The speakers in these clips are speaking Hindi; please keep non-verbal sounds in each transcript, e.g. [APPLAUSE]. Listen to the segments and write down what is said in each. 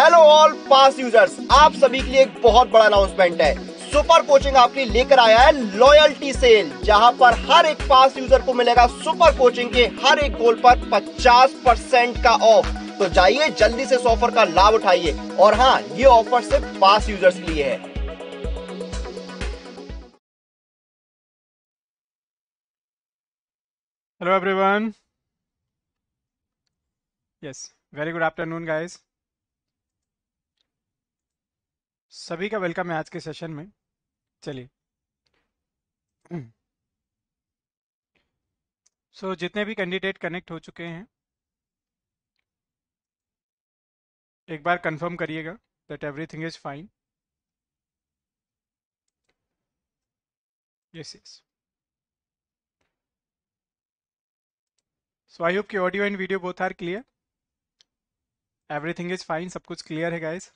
हेलो ऑल पास यूजर्स आप सभी के लिए एक बहुत बड़ा अनाउंसमेंट है सुपर कोचिंग आपके लिए लेकर आया है लॉयल्टी सेल जहां पर हर एक पास यूजर को मिलेगा सुपर कोचिंग के हर एक गोल पर 50 परसेंट का ऑफ तो जाइए जल्दी से इस ऑफर का लाभ उठाइए और हाँ ये ऑफर सिर्फ पास यूजर्स के लिए है hello everyone yes very good afternoon guys सभी का वेलकम है आज के सेशन में चलिए सो हम्म। so, जितने भी कैंडिडेट कनेक्ट हो चुके हैं एक बार कंफर्म करिएगा that everything is fine yes yes so I hope audio and video both are clear everything is fine सब कुछ क्लियर है guys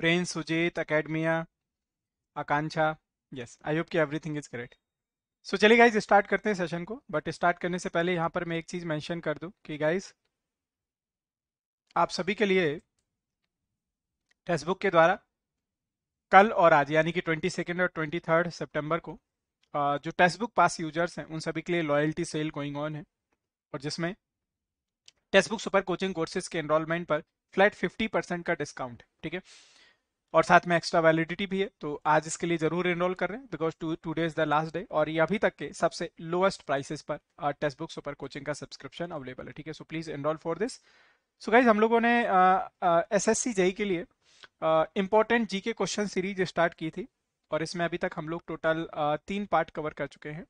Prince, Sujeet Academia Akanksha yes I hope कि एवरीथिंग इज करेक्ट सो चलिए गाइज स्टार्ट करते हैं सेशन को बट स्टार्ट करने से पहले यहाँ पर मैं एक चीज़ मेंशन कर दूँ कि गाइज आप सभी के लिए टेक्स्ट बुक के द्वारा कल और आज यानी कि ट्वेंटी सेकेंड और ट्वेंटी थर्ड सेप्टेम्बर को जो टेक्स्ट बुक पास यूजर्स हैं उन सभी के लिए लॉयल्टी सेल गोइंग ऑन है और जिसमें text book super coaching courses के एनरोलमेंट पर फ्लैट फिफ्टी परसेंट का डिस्काउंट ठीक है और साथ में एक्स्ट्रा वैलिडिटी भी है तो आज इसके लिए जरूर इनरोल कर रहे हैं because to today's the last day और ये अभी तक के सबसे लोएस्ट प्राइसेस पर टेस्ट बुक सुपर कोचिंग का सब्सक्रिप्शन अवेलेबल है ठीक है so please enrol for this so guys हम लोगों ने एस uh, एस uh, के लिए इम्पोर्टेंट जी के क्वेश्चन सीरीज स्टार्ट की थी और इसमें अभी तक हम लोग टोटल uh, तीन पार्ट कवर कर चुके हैं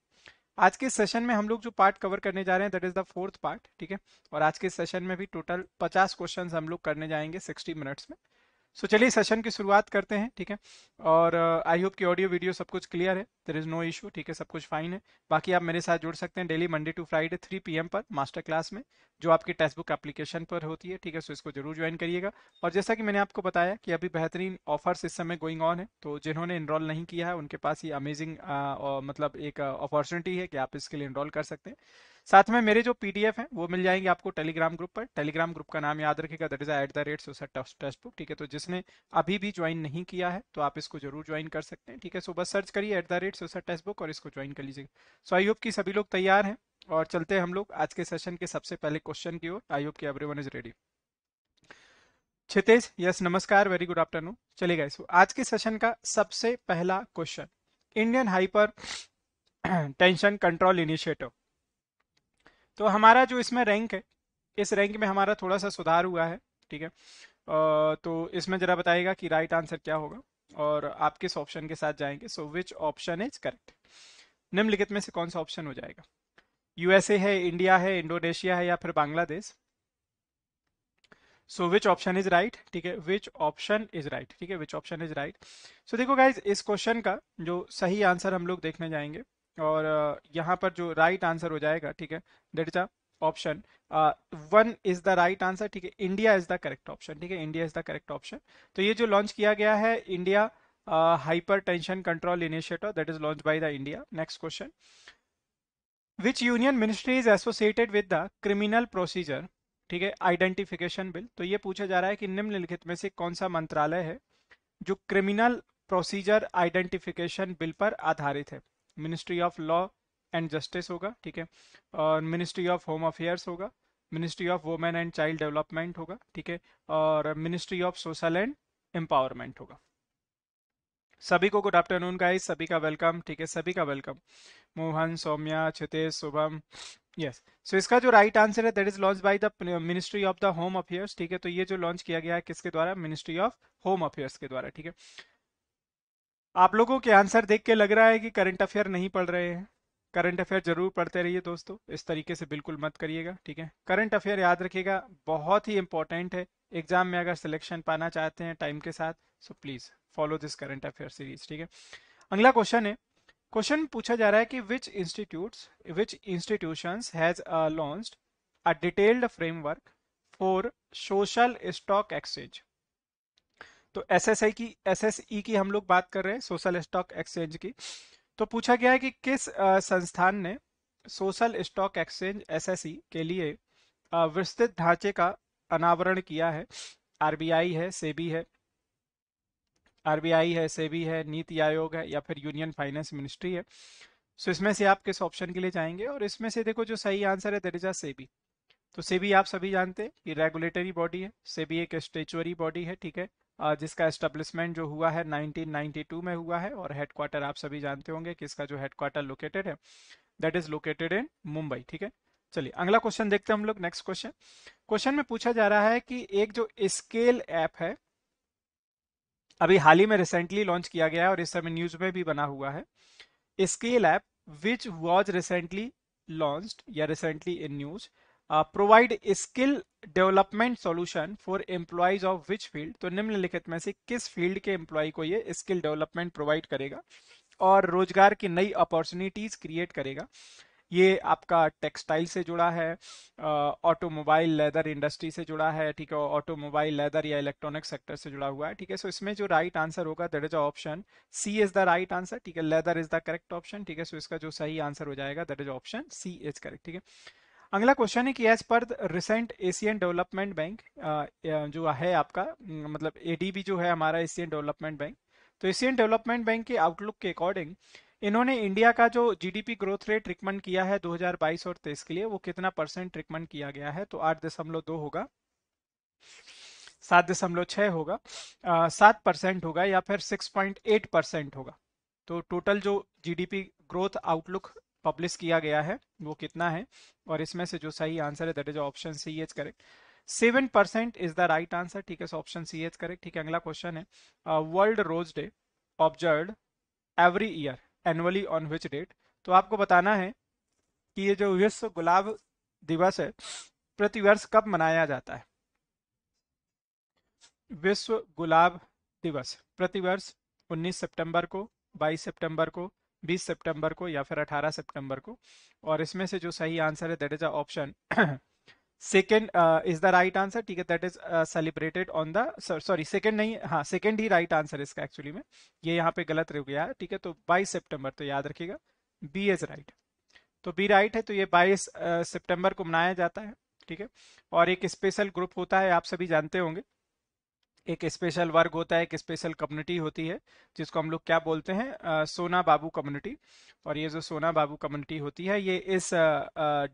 आज के सेशन में हम लोग जो पार्ट कवर करने जा रहे हैं that is the fourth part ठीक है और आज के सेशन में भी टोटल 50 क्वेश्चंस हम लोग करने जाएंगे 60 मिनट्स में सो so, चलिए सेशन की शुरुआत करते हैं ठीक है और आई uh, होप कि ऑडियो वीडियो सब कुछ क्लियर है देर इज़ नो इशू ठीक है सब कुछ फाइन है बाकी आप मेरे साथ जुड़ सकते हैं daily Monday to Friday 3 PM पर मास्टर क्लास में जो आपकी टेक्स्ट बुक एप्लीकेशन पर होती है ठीक है सो इसको जरूर ज्वाइन करिएगा और जैसा कि मैंने आपको बताया कि अभी बेहतरीन ऑफर्स इस समय गोइंग ऑन है तो जिन्होंने इनरोल नहीं किया है उनके पास ये अमेजिंग uh, uh, मतलब एक अपॉर्चुनिटी है कि आप इसके लिए इनरोल कर सकते हैं साथ में मेरे जो पीडीएफ हैं वो मिल जाएंगे आपको टेलीग्राम ग्रुप पर टेलीग्राम ग्रुप का नाम याद रखेगा that is at the rate sosa Testbook ठीक है तो जिसने अभी भी ज्वाइन नहीं किया है तो आप इसको जरूर ज्वाइन कर सकते हैं ठीक है सो बस सर्च करिए at the rate sosa Testbook और इसको ज्वाइन कर लीजिएगा सो आई होप की सभी लोग तैयार हैं और चलते हैं हम लोग आज के सेशन के सबसे पहले क्वेश्चन की ओर आई होप की every is ready Kshitij yes नमस्कार वेरी गुड आफ्टरनून चले गए सो आज के सेशन का सबसे पहला question Indian hypertension control initiative तो हमारा जो इसमें रैंक है इस रैंक में हमारा थोड़ा सा सुधार हुआ है ठीक है तो इसमें जरा बताएगा कि राइट आंसर क्या होगा और आप किस ऑप्शन के साथ जाएंगे so which option is correct निम्नलिखित में से कौन सा ऑप्शन हो जाएगा यूएसए है इंडिया है इंडोनेशिया है या फिर Bangladesh so which option is right ठीक है विच ऑप्शन इज राइट ठीक है विच ऑप्शन इज राइट सो देखो गाइज इस क्वेश्चन का जो सही आंसर हम लोग देखने जाएंगे और यहाँ पर जो राइट right आंसर हो जाएगा ठीक है that is a option one is the right answer ठीक है India is the correct option ठीक है India is the correct option तो ये जो लॉन्च किया गया है India hypertension control initiative that is launch by the India next question which union ministry is associated with the criminal procedure ठीक है आइडेंटिफिकेशन बिल तो ये पूछा जा रहा है कि निम्नलिखित में से कौन सा मंत्रालय है जो क्रिमिनल प्रोसीजर आइडेंटिफिकेशन बिल पर आधारित है ministry of law and justice होगा ठीक है और मिनिस्ट्री ऑफ होम अफेयर्स होगा ministry of women and child development होगा ठीक है और ministry of social and empowerment होगा सभी को गुड आफ्टरनून गाइस सभी का वेलकम ठीक है सभी का welcome Mohan Saumya Kshitesh Shubham yes so इसका जो राइट आंसर है that is launch by the ministry of the home affairs ठीक है तो ये जो लॉन्च किया गया है किसके द्वारा मिनिस्ट्री ऑफ होम अफेयर्स के द्वारा ठीक है आप लोगों के आंसर देख के लग रहा है कि करंट अफेयर नहीं पढ़ रहे हैं करंट अफेयर जरूर पढ़ते रहिए दोस्तों इस तरीके से बिल्कुल मत करिएगा ठीक है करंट अफेयर याद रखिएगा बहुत ही इंपॉर्टेंट है एग्जाम में अगर सिलेक्शन पाना चाहते हैं टाइम के साथ so please follow this current affair series ठीक है अगला क्वेश्चन है क्वेश्चन पूछा जा रहा है कि which institute which institution has launch a detailed framework for social stock exchange तो एस आई की एस e की हम लोग बात कर रहे हैं सोशल स्टॉक एक्सचेंज की तो पूछा गया है कि किस संस्थान ने सोशल स्टॉक एक्सचेंज एस के लिए विस्तृत ढांचे का अनावरण किया है आरबीआई है सेबी e है आरबीआई है सेबी e है नीति आयोग है या फिर यूनियन फाइनेंस मिनिस्ट्री है सो इसमें से आप किस ऑप्शन के लिए जाएंगे और इसमें से देखो जो सही आंसर है दैट इज अ सेबी तो सेबी आप सभी जानते हैं कि रेगुलेटरी बॉडी है सेबी एक स्टेचुअरी बॉडी है ठीक है जिसका एस्टेब्लिशमेंट जो हुआ है 1992 में हुआ है और हेडक्वार्टर आप सभी जानते होंगे कि इसका जो हेडक्वार्टर लोकेटेड है that is located in Mumbai ठीक है चलिए अगला क्वेश्चन देखते हैं हम लोग नेक्स्ट क्वेश्चन क्वेश्चन में पूछा जा रहा है कि एक जो स्केल ऐप है अभी हाल ही में रिसेंटली लॉन्च किया गया है और इस समय न्यूज में भी बना हुआ है scale app which was recently launch या recently in news provide skill development solution for employees of which field तो निम्नलिखित में से किस फील्ड के एम्प्लॉय को ये स्किल डेवलपमेंट प्रोवाइड करेगा और रोजगार की नई अपॉर्चुनिटीज क्रिएट करेगा ये आपका टेक्सटाइल से जुड़ा है ऑटोमोबाइल लेदर इंडस्ट्री से जुड़ा है ठीक है ऑटोमोबाइल लेदर या इलेक्ट्रॉनिक सेक्टर से जुड़ा हुआ है ठीक है सो इसमें जो राइट आंसर होगा that is a option C is the right answer ठीक है leather is the correct option ठीक है सो इसका जो सही आंसर हो जाएगा that is option C is correct ठीक है अगला क्वेश्चन है कि as per recent Asian development bank जो है आपका मतलब एडीबी जो है हमारा एशियन डेवलपमेंट बैंक तो एशियन डेवलपमेंट बैंक के आउटलुक के अकॉर्डिंग इन्होंने इंडिया का जो जीडीपी ग्रोथ रेट रिकमेंड किया है 2022 और 23 के लिए वो कितना परसेंट रिकमेंड किया गया है तो आठ दशमलव दो होगा सात दशमलव छह होगा सात परसेंट होगा या फिर सिक्स पॉइंट एट परसेंट होगा तो टोटल जो जीडीपी ग्रोथ आउटलुक पब्लिश किया गया है वो कितना है और इसमें से जो सही आंसर है that is option C H correct seven percent is the right answer ठीक है ऑप्शन सी एच करेक्ट ठीक है अगला क्वेश्चन है world rose day observe every year annually on which date तो आपको बताना है कि ये जो विश्व गुलाब दिवस है प्रतिवर्ष कब मनाया जाता है विश्व गुलाब दिवस प्रतिवर्ष 19 सितंबर को 22 सितंबर को बीस सितंबर को या फिर अठारह सितंबर को और इसमें से जो सही आंसर है that is a option second is the right answer ठीक है that is celebrated on the sorry second नहीं हाँ सेकेंड ही राइट आंसर इसका एक्चुअली में ये यहाँ पे गलत रह गया है ठीक है तो बाईस सितंबर तो याद रखिएगा बी इज राइट तो बी राइट right है तो ये बाईस uh, सितंबर को मनाया जाता है ठीक है और एक स्पेशल ग्रुप होता है आप सभी जानते होंगे एक स्पेशल वर्ग होता है एक स्पेशल कम्युनिटी होती है जिसको हम लोग क्या बोलते हैं सोना बाबू कम्युनिटी और ये जो सोना बाबू कम्युनिटी होती है ये इस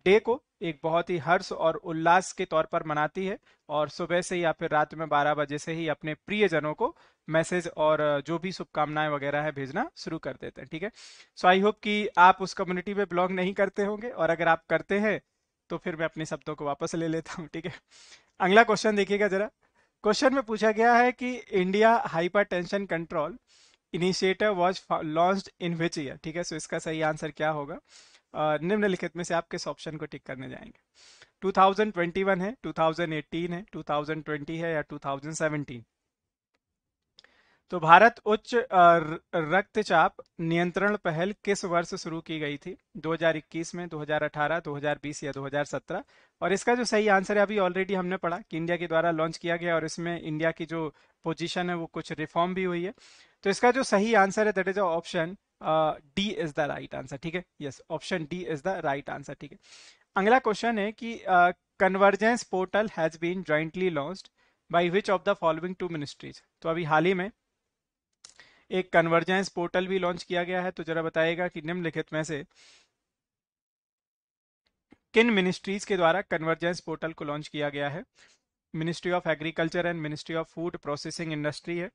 डे को एक बहुत ही हर्ष और उल्लास के तौर पर मनाती है और सुबह से या फिर रात में बारह बजे से ही अपने प्रियजनों को मैसेज और जो भी शुभकामनाएं वगैरह है भेजना शुरू कर देते हैं ठीक है सो आई होप कि आप उस कम्युनिटी में बिलोंग नहीं करते होंगे और अगर आप करते हैं तो फिर मैं अपने शब्दों को वापस ले लेता हूँ ठीक है अगला क्वेश्चन देखिएगा जरा क्वेश्चन में पूछा गया है कि India hypertension control initiative was launched in which year ठीक है सो इसका सही आंसर क्या होगा निम्नलिखित में से आप किस ऑप्शन को टिक करने जाएंगे 2021 है 2018 है 2020 है या 2017 तो भारत उच्च रक्तचाप नियंत्रण पहल किस वर्ष शुरू की गई थी 2021 में 2018, 2020 या 2017 और इसका जो सही आंसर है अभी ऑलरेडी हमने पढ़ा कि इंडिया के द्वारा लॉन्च किया गया और इसमें इंडिया की जो पोजीशन है वो कुछ रिफॉर्म भी हुई है तो इसका जो सही आंसर है that is option D is the right answer ठीक है yes option D is the right answer ठीक है अगला क्वेश्चन है कि convergence portal has been jointly launched by which of the following two ministries तो अभी हाल ही में एक कन्वर्जेंस पोर्टल भी लॉन्च किया गया है तो जरा बताएगा कि निम्नलिखित में से किन मिनिस्ट्रीज के द्वारा कन्वर्जेंस पोर्टल को लॉन्च किया गया है ministry of agriculture and ministry of food processing industry है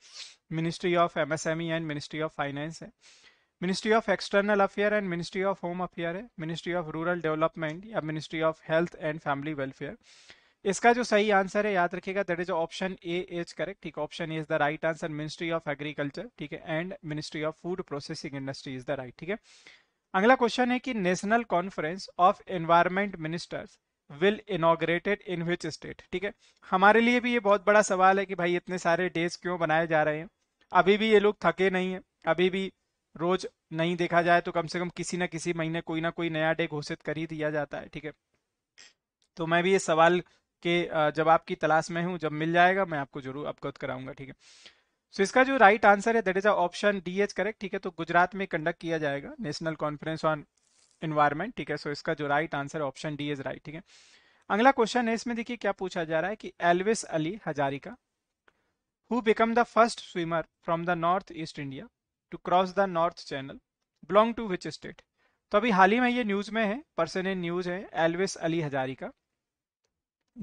ministry of MSME and ministry of finance है ministry of external affair and ministry of home affair है मिनिस्ट्री ऑफ रूरल डेवलपमेंट या ministry of health and family welfare इसका जो सही आंसर है याद रखिएगा that is option A is correct ठीक option A is the right answer ministry of agriculture ठीक है and ministry of food processing industry is the right ठीक है अगला क्वेश्चन है कि national conference of environment ministers will inaugurated in which state ठीक है हमारे लिए भी ये बहुत बड़ा सवाल है कि भाई इतने सारे डेज क्यों बनाए जा रहे हैं अभी भी ये लोग थके नहीं है अभी भी रोज नहीं देखा जाए तो कम से कम किसी ना किसी महीने कोई ना कोई नया डे घोषित कर ही दिया जाता है ठीक है तो मैं भी ये सवाल कि जब आपकी तलाश में हूं जब मिल जाएगा मैं आपको जरूर अवगत कराऊंगा ठीक है सो इसका जो राइट आंसर है that is option D is correct ठीक है तो गुजरात में कंडक्ट किया जाएगा नेशनल कॉन्फ्रेंस ऑन इन्वायरमेंट ठीक है सो इसका जो right answer option D is right ठीक है अगला क्वेश्चन है इसमें देखिए क्या पूछा जा रहा है कि Elvis Ali Hazarika who become the first swimmer from the north east India to cross the north channel belong to which state तो अभी हाल ही में ये न्यूज में है पर्सन इन न्यूज है एलविस अली हजारिका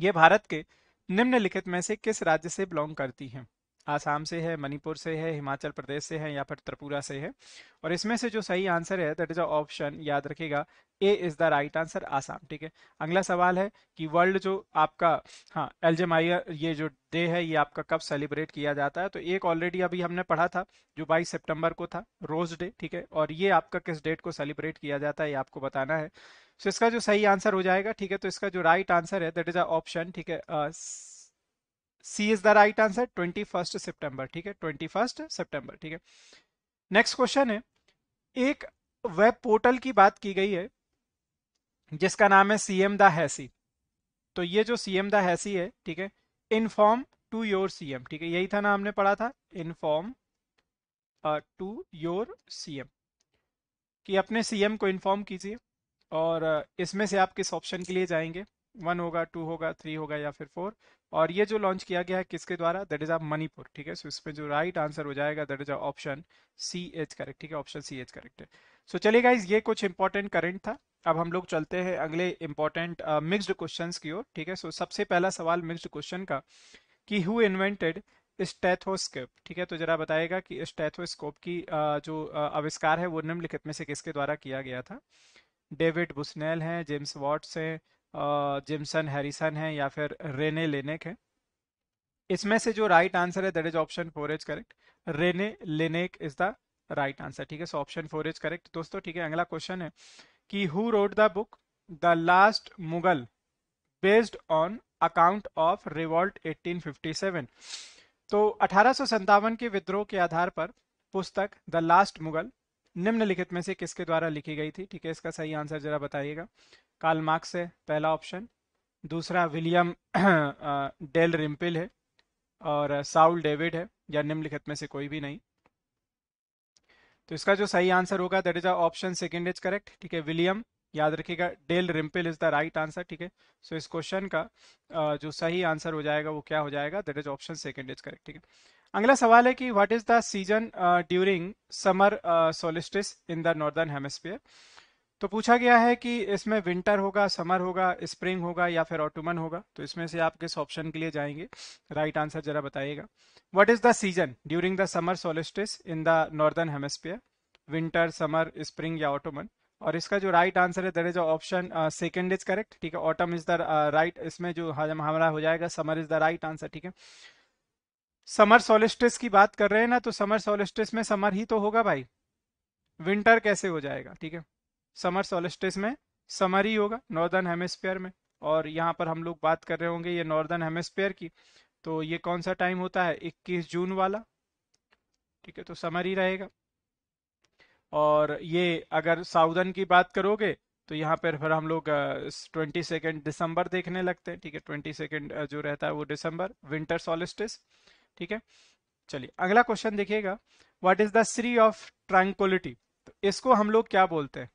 ये भारत के निम्नलिखित में से किस राज्य से बिलोंग करती हैं आसाम से है मणिपुर से है हिमाचल प्रदेश से है या फिर त्रिपुरा से है और इसमें से जो सही आंसर है दैट इज अ ऑप्शन याद रखेगा A is the right answer Assam ठीक है अगला सवाल है कि वर्ल्ड जो आपका हाँ एल्जेमाइया ये जो डे है ये आपका कब सेलिब्रेट किया जाता है तो एक ऑलरेडी अभी हमने पढ़ा था जो 22 सितंबर को था रोज डे ठीक है और ये आपका किस डेट को सेलिब्रेट किया जाता है ये आपको बताना है तो so इसका जो सही आंसर हो जाएगा ठीक है तो इसका जो राइट आंसर है दैट इज अ ऑप्शन ठीक है uh, C is the right answer twenty first September ठीक है ट्वेंटी फर्स्ट सेप्टेंबर ठीक है नेक्स्ट क्वेश्चन है एक वेब पोर्टल की बात की गई है जिसका नाम है सीएम द हैसी तो ये जो सी एम द हैसी है ठीक है inform to your C M ठीक है यही था ना हमने पढ़ा था inform to your C M कि अपने सीएम को इन्फॉर्म कीजिए और इसमें से आप किस ऑप्शन के लिए जाएंगे वन होगा टू होगा थ्री होगा या फिर फोर और ये जो लॉन्च किया गया है किसके द्वारा दैट इज आप मणिपुर ठीक है सो इसमें जो राइट आंसर हो जाएगा that is option C H correct ठीक है ऑप्शन सी एच करेक्ट है सो चलिए गाइज ये कुछ इंपॉर्टेंट करंट था अब हम लोग चलते हैं अगले इंपॉर्टेंट मिक्सड क्वेश्चन की ओर ठीक है सो so, सबसे पहला सवाल मिक्सड क्वेश्चन का कि हु इन्वेंटेड स्टेथोस्कोप ठीक है तो जरा बताएगा कि स्टेथोस्कोप की uh, जो uh, आविष्कार है वो निम्नलिखित में से किसके द्वारा किया गया था डेविड बुसनेल हैं जेम्स वॉट्स हैं जिमसन हैरिसन है या फिर रेने लेनेक है इसमें से जो राइट आंसर है that is option four is correct Rene Laennec is the right answer ठीक है so option four is correct दोस्तों ठीक है अगला क्वेश्चन है कि who wrote the book the last Mughal based on account of revolt 1857 तो अठारह के विद्रोह के आधार पर पुस्तक द लास्ट मुगल निम्नलिखित में से किसके द्वारा लिखी गई थी ठीक है इसका सही आंसर जरा बताइएगा कार्ल मार्क्स है पहला ऑप्शन दूसरा विलियम [CLEARS THROAT] डेल रिम्पिल है और साउल डेविड है या निम्नलिखित में से कोई भी नहीं तो इसका जो सही आंसर होगा that is option second is correct ठीक है विलियम याद रखिएगा Dalrymple is the right answer ठीक है सो इस क्वेश्चन का जो सही आंसर हो जाएगा वो क्या हो जाएगा that is option second is correct ठीक है अगला सवाल है कि what is the season during summer solstice in the northern hemisphere तो पूछा गया है कि इसमें विंटर होगा समर होगा स्प्रिंग होगा या फिर ऑटोमन होगा तो इसमें से आप किस ऑप्शन के लिए जाएंगे राइट आंसर जरा बताइएगा what is the season during the summer solstice in the northern hemisphere winter summer spring या ऑटोमन और इसका जो राइट आंसर है there is option second is correct ठीक है ऑटम इज द राइट इसमें जो हमारा हो जाएगा summer is the right answer ठीक है समर सोलिस्टिस की बात कर रहे हैं ना तो समर सोलिस्टिस में समर ही तो होगा भाई विंटर कैसे हो जाएगा ठीक है समर सोलिस्टिस में समर ही होगा नॉर्दर्न हेमिस्फेयर में और यहाँ पर हम लोग बात कर रहे होंगे ये नॉर्दर्न हेमिस्फेयर की तो ये कौन सा टाइम होता है 21 जून वाला ठीक है तो समर ही रहेगा और ये अगर साउदर्न की बात करोगे तो यहाँ पर फिर हम लोग ट्वेंटी सेकेंड दिसंबर देखने लगते हैं ठीक है ट्वेंटी सेकेंड जो रहता है वो दिसंबर विंटर सोलिस्टिस ठीक है चलिए अगला क्वेश्चन देखिएगा what is the sea of tranquility तो इसको हम लोग क्या बोलते हैं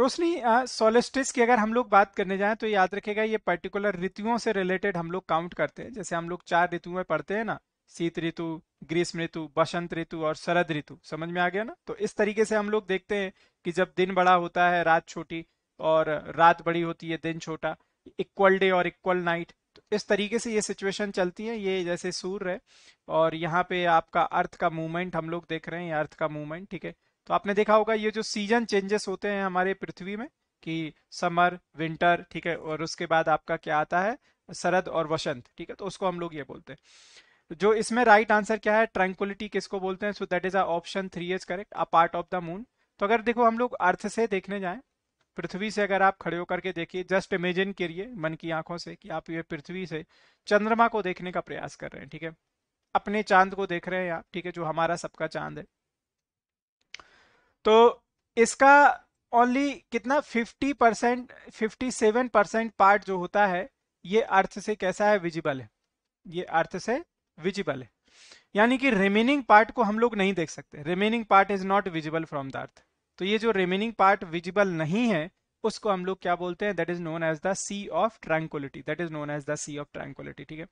रोशनी सोलिस्टिस की अगर हम लोग बात करने जाएं तो याद रखेगा ये पर्टिकुलर ऋतुओं से रिलेटेड हम लोग काउंट करते हैं जैसे हम लोग चार ऋतु में पढ़ते हैं ना शीत ऋतु ग्रीष्म ऋतु बसंत ऋतु और शरद ऋतु समझ में आ गया ना तो इस तरीके से हम लोग देखते हैं कि जब दिन बड़ा होता है रात छोटी और रात बड़ी होती है दिन छोटा इक्वल डे और इक्वल नाइट तो इस तरीके से ये सिचुएशन चलती है ये जैसे सूर्य है और यहाँ पे आपका अर्थ का मूवमेंट हम लोग देख रहे हैं अर्थ का मूवमेंट ठीक है तो आपने देखा होगा ये जो सीजन चेंजेस होते हैं हमारे पृथ्वी में कि समर विंटर ठीक है और उसके बाद आपका क्या आता है शरद और वसंत ठीक है तो उसको हम लोग ये बोलते हैं जो इसमें राइट आंसर क्या है ट्रैंकुलिटी किसको बोलते हैं so that is option three is correct a part of the moon तो अगर देखो हम लोग अर्थ से देखने जाए पृथ्वी से अगर आप खड़े होकर के देखिए जस्ट इमेजिन करिए मन की आंखों से कि आप ये पृथ्वी से चंद्रमा को देखने का प्रयास कर रहे हैं ठीक है अपने चांद को देख रहे हैं आप ठीक है जो हमारा सबका चांद है तो इसका ओनली कितना 50 परसेंट फिफ्टी परसेंट पार्ट जो होता है ये अर्थ से कैसा है विजिबल है ये अर्थ से विजिबल है यानी कि रिमेनिंग पार्ट को हम लोग नहीं देख सकते remaining part is not visible from the earth तो ये जो रिमेनिंग पार्ट विजिबल नहीं है उसको हम लोग क्या बोलते हैं that is known as the sea of tranquility that is known as the sea of tranquility ठीक है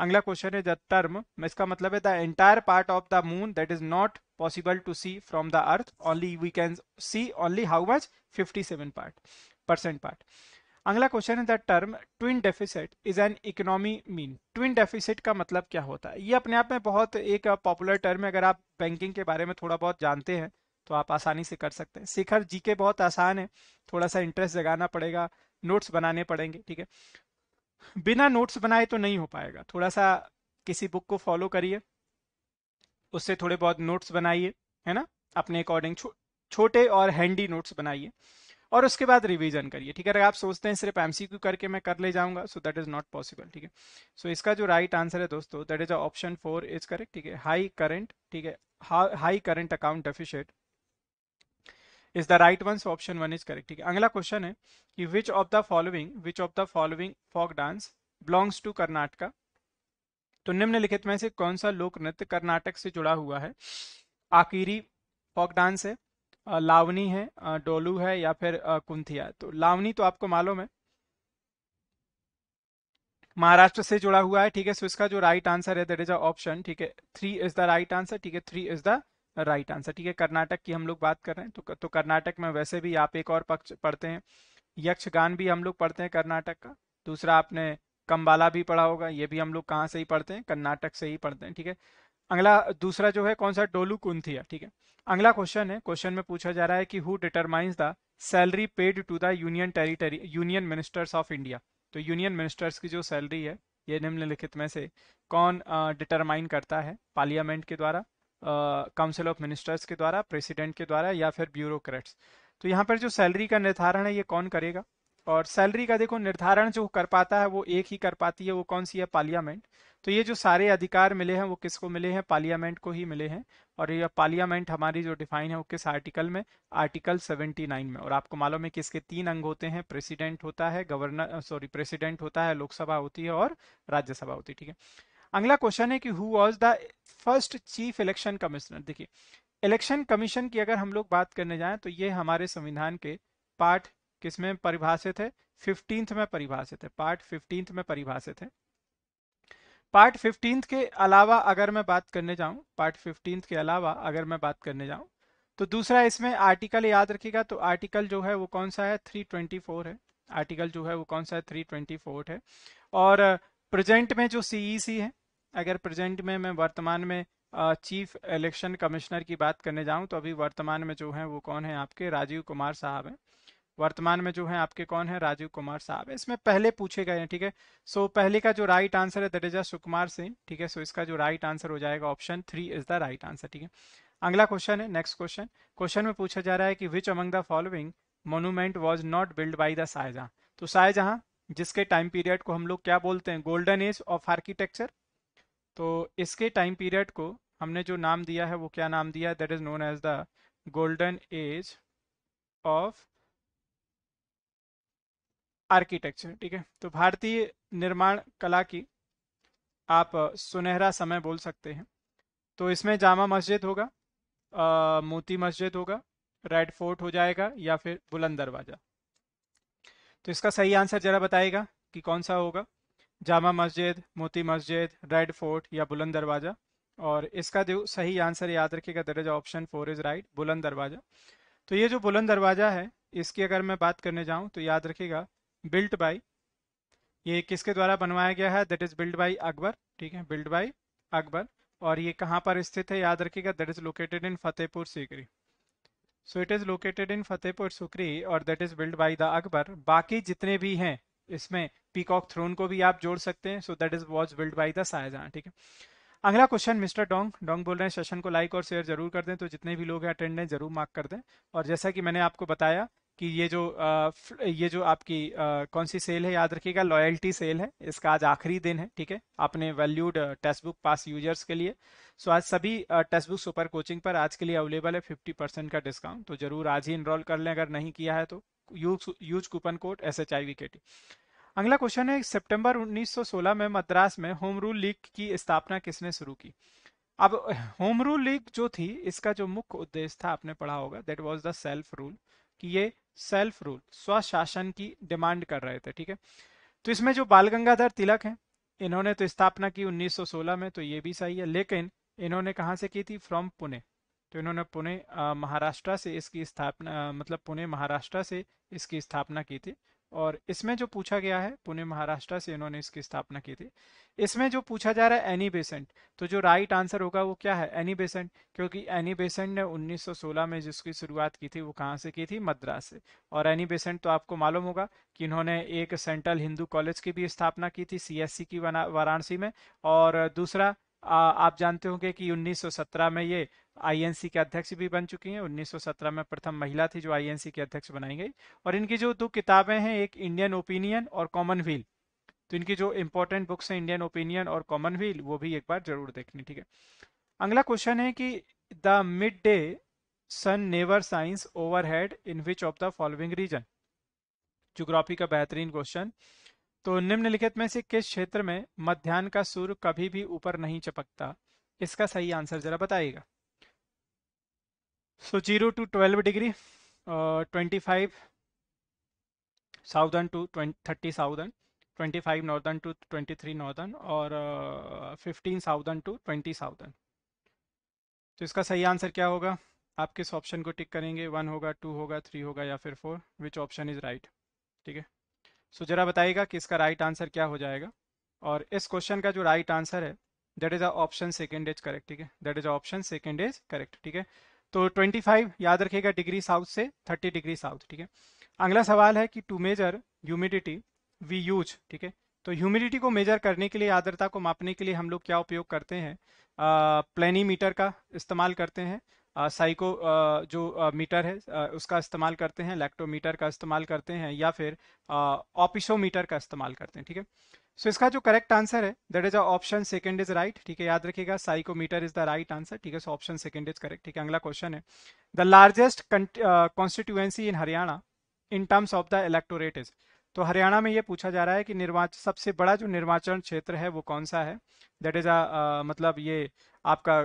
अगला क्वेश्चन है द टर्म इसका मतलब है the entire part of the moon that is not possible to see from the earth only we can see only how much 57 part percent part अगला क्वेश्चन है the term twin deficit is an economy mean twin deficit का मतलब क्या होता है ये अपने आप में बहुत एक पॉपुलर टर्म है अगर आप बैंकिंग के बारे में थोड़ा बहुत जानते हैं तो आप आसानी से कर सकते हैं शिखर जी के बहुत आसान है थोड़ा सा इंटरेस्ट जगाना पड़ेगा नोट्स बनाने पड़ेंगे ठीक है बिना नोट्स बनाए तो नहीं हो पाएगा थोड़ा सा किसी बुक को फॉलो करिए उससे थोड़े बहुत नोट्स बनाइए है ना अपने अकॉर्डिंग छो, छोटे और हैंडी नोट्स बनाइए और उसके बाद रिवीजन करिए ठीक है अगर आप सोचते हैं सिर्फ एम करके मैं कर ले जाऊंगा so that is not possible ठीक है सो इसका जो राइट right आंसर है दोस्तों that is option four is correct ठीक है हाई करंट ठीक है high current account deficit is the right one option one is correct ठीक है अगला क्वेश्चन है कि which of the following which of the following folk dance belongs to Karnataka तो निम्नलिखित में से कौन सा लोक नृत्य कर्नाटक से जुड़ा हुआ है आकीरी फॉक डांस है लावनी है डोलू है या फिर कुंथिया तो लावनी तो आपको मालूम है महाराष्ट्र से जुड़ा हुआ है ठीक है सो इसका जो राइट आंसर है दैट इज अ ऑप्शन ठीक है three is the right answer ठीक है three is the right answer ठीक है कर्नाटक की हम लोग बात कर रहे हैं तो तो कर्नाटक में वैसे भी आप एक और पक्ष पढ़ते हैं यक्षगान भी हम लोग पढ़ते हैं कर्नाटक का दूसरा आपने कम्बाला भी पढ़ा होगा ये भी हम लोग कहाँ से ही पढ़ते हैं कर्नाटक से ही पढ़ते हैं ठीक है अगला दूसरा जो है कौन सा डोलू कुंथिया ठीक है अगला क्वेश्चन है क्वेश्चन में पूछा जा रहा है कि who determines the salary paid to the union territory union ministers of India तो यूनियन मिनिस्टर्स की जो सैलरी है ये निम्नलिखित में से कौन डिटरमाइन करता है पार्लियामेंट के द्वारा काउंसिल ऑफ मिनिस्टर्स के द्वारा प्रेसिडेंट के द्वारा या फिर ब्यूरोक्रेट्स तो यहाँ पर जो सैलरी का निर्धारण है ये कौन करेगा और सैलरी का देखो निर्धारण जो कर पाता है वो एक ही कर पाती है वो कौन सी है पार्लियामेंट तो ये जो सारे अधिकार मिले हैं वो किसको मिले हैं पार्लियामेंट को ही मिले हैं और ये पार्लियामेंट हमारी जो डिफाइन है वो किस आर्टिकल में आर्टिकल 79 में और आपको मालूम है कि इसके तीन अंग होते हैं प्रेसिडेंट होता है गवर्नर सॉरी प्रेसिडेंट होता है लोकसभा होती है और राज्यसभा होती है ठीक है अगला क्वेश्चन है कि who was the first chief election commissioner देखिए इलेक्शन कमीशन की अगर हम लोग बात करने जाएं तो ये हमारे संविधान के पार्ट किसमें परिभाषित है फिफ्टींथ में परिभाषित है पार्ट फिफ्टींथ में परिभाषित है पार्ट फिफ्टींथ के अलावा अगर मैं बात करने जाऊं पार्ट फिफ्टींथ के अलावा अगर मैं बात करने जाऊं तो दूसरा इसमें आर्टिकल याद रखिएगा तो आर्टिकल जो है वो कौन सा है 324 है आर्टिकल जो है वो कौन सा है 324 है और प्रेजेंट में जो सीईसी e है अगर प्रेजेंट में मैं वर्तमान में चीफ इलेक्शन कमिश्नर की बात करने जाऊं तो अभी वर्तमान में जो है वो कौन है आपके राजीव कुमार साहब हैं वर्तमान में जो है आपके कौन है राजीव कुमार साहब इसमें पहले पूछे गए हैं ठीक है सो so, पहले का जो राइट आंसर है दैट सुकुमार सिंह ठीक है सो so, इसका जो राइट आंसर हो जाएगा option three is the right answer ठीक है अगला क्वेश्चन है नेक्स्ट क्वेश्चन क्वेश्चन में पूछा जा रहा है कि which among the following monument was not build by the Shah Jahan तो शाहजहां जिसके टाइम पीरियड को हम लोग क्या बोलते हैं गोल्डन एज ऑफ आर्किटेक्चर तो इसके टाइम पीरियड को हमने जो नाम दिया है वो क्या नाम दिया that is known as the golden age of architecture ठीक है तो भारतीय निर्माण कला की आप सुनहरा समय बोल सकते हैं तो इसमें जामा मस्जिद होगा आ, मोती मस्जिद होगा रेड फोर्ट हो जाएगा या फिर बुलंद दरवाजा तो इसका सही आंसर जरा बताएगा कि कौन सा होगा जामा मस्जिद मोती मस्जिद रेड फोर्ट या बुलंद दरवाज़ा और इसका जो सही आंसर याद रखिएगा that is option four is right Buland Darwaza तो ये जो बुलंद दरवाज़ा है इसकी अगर मैं बात करने जाऊँ तो याद रखिएगा बिल्ट बाई ये किसके द्वारा बनवाया गया है that is built by Akbar ठीक है बिल्ट बाई अकबर और ये कहाँ पर स्थित है याद रखिएगा that is located in Fatehpur Sikri so it is located in Fatehpur Sikri और that is build by the Akbar बाकी जितने भी हैं इसमें पीकॉक थ्रोन को भी आप जोड़ सकते हैं so that is was build by the Shah Jahan ठीक है अगला क्वेश्चन मिस्टर डोंग डोंग बोल रहे हैं सेशन को लाइक और शेयर जरूर कर दें तो जितने भी लोग हैं अटेंडेंस जरूर मार्क कर दें और जैसा कि मैंने आपको बताया कि ये जो ये जो आपकी कौन सी सेल है याद रखिएगा लॉयल्टी सेल है इसका आज आखिरी दिन है ठीक है आपने valued text book pass users के लिए सो आज सभी टेक्स्ट बुक सुपर कोचिंग पर आज के लिए अवेलेबल है फिफ्टी परसेंट का डिस्काउंट तो जरूर आज ही इनरोल कर लें अगर नहीं किया है तो use use coupon code S H I V K T अगला क्वेश्चन है सितंबर 1916 में मद्रास में होम रूल लीग की स्थापना किसने शुरू की अब होम रूल लीग जो थी इसका जो मुख्य उद्देश्य था आपने पढ़ा होगा that was the self rule कि ये सेल्फ रूल स्वशासन की डिमांड कर रहे थे ठीक है तो इसमें जो बाल गंगाधर तिलक हैं इन्होंने तो स्थापना की 1916 में तो ये भी सही है लेकिन इन्होंने कहाँ से की थी फ्रॉम पुणे तो इन्होंने पुणे महाराष्ट्र से इसकी स्थापना मतलब पुणे महाराष्ट्र से इसकी स्थापना की थी और इसमें जो पूछा गया है पुणे महाराष्ट्र से इन्होंने इसकी स्थापना की थी इसमें जो पूछा जा रहा है एनी बेसेंट तो जो राइट आंसर होगा वो क्या है एनी बेसेंट क्योंकि एनी बेसेंट ने 1916 में जिसकी शुरुआत की थी वो कहाँ से की थी मद्रास से और एनी बेसेंट तो आपको मालूम होगा कि इन्होंने एक सेंट्रल हिंदू कॉलेज की भी स्थापना की थी सी की वाराणसी में और दूसरा आ, आप जानते होंगे कि 1917 में ये आईएनसी के अध्यक्ष भी बन चुकी हैं 1917 में प्रथम महिला थी जो आईएनसी के अध्यक्ष बनाई गई और इनकी जो दो किताबें हैं एक इंडियन ओपिनियन और कॉमन व्हील तो इनकी जो इंपॉर्टेंट बुक्स हैं इंडियन ओपिनियन और कॉमन व्हील वो भी एक बार जरूर देखनी ठीक है अगला क्वेश्चन है कि the midday sun never shines overhead in which of the following region geography का बेहतरीन क्वेश्चन तो निम्नलिखित में से किस क्षेत्र में मध्यान्ह का सूर्य कभी भी ऊपर नहीं चपकता इसका सही आंसर जरा बताइएगा So 0 to 12 degree, uh, 25 southern to 20, 30 southern, 25 northern to 23 northern और uh, 15 southern to 20 southern. तो इसका सही आंसर क्या होगा आप किस ऑप्शन को टिक करेंगे वन होगा टू होगा थ्री होगा या फिर four which option is right ठीक है सो जरा बताइएगा कि इसका राइट right आंसर क्या हो जाएगा और इस क्वेश्चन का जो राइट right आंसर है that is a option second is correct ठीक है that is a option second is correct ठीक है तो 25 याद रखिएगा डिग्री साउथ से 30 डिग्री साउथ ठीक है अगला सवाल है कि to measure humidity we use ठीक है तो ह्यूमिडिटी को मेजर करने के लिए आर्द्रता को मापने के लिए हम लोग क्या उपयोग करते हैं प्लेनीमीटर का इस्तेमाल करते हैं साइको जो मीटर है उसका इस्तेमाल करते हैं लैक्टोमीटर का इस्तेमाल करते हैं या फिर ऑपिसोमीटर का इस्तेमाल करते हैं ठीक है सो so, इसका जो करेक्ट आंसर है that is option second is right ठीक है याद रखिएगा psychrometer is the right answer ठीक है so option second is correct ठीक है अगला क्वेश्चन है the largest constituency in Haryana in terms of the electorate is तो हरियाणा में ये पूछा जा रहा है कि निर्वाचन सबसे बड़ा जो निर्वाचन क्षेत्र है वो कौन सा है दैट इज अ मतलब ये आपका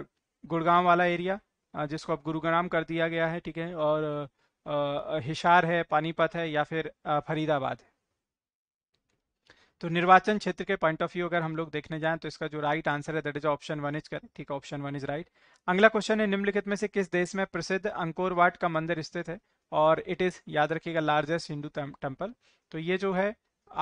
गुड़गांव वाला एरिया uh, जिसको अब गुरुग्राम कर दिया गया है ठीक है और uh, uh हिशार है पानीपत है या फिर uh, फरीदाबाद है तो निर्वाचन क्षेत्र के पॉइंट ऑफ व्यू अगर हम लोग देखने जाएं तो इसका जो राइट आंसर है that is option one is correct ठीक है ऑप्शन वन इज राइट अगला क्वेश्चन है निम्नलिखित में से किस देश में प्रसिद्ध अंकोरवाट का मंदिर स्थित है और इट इज याद रखिएगा लार्जेस्ट हिंदू टेम्पल तो ये जो है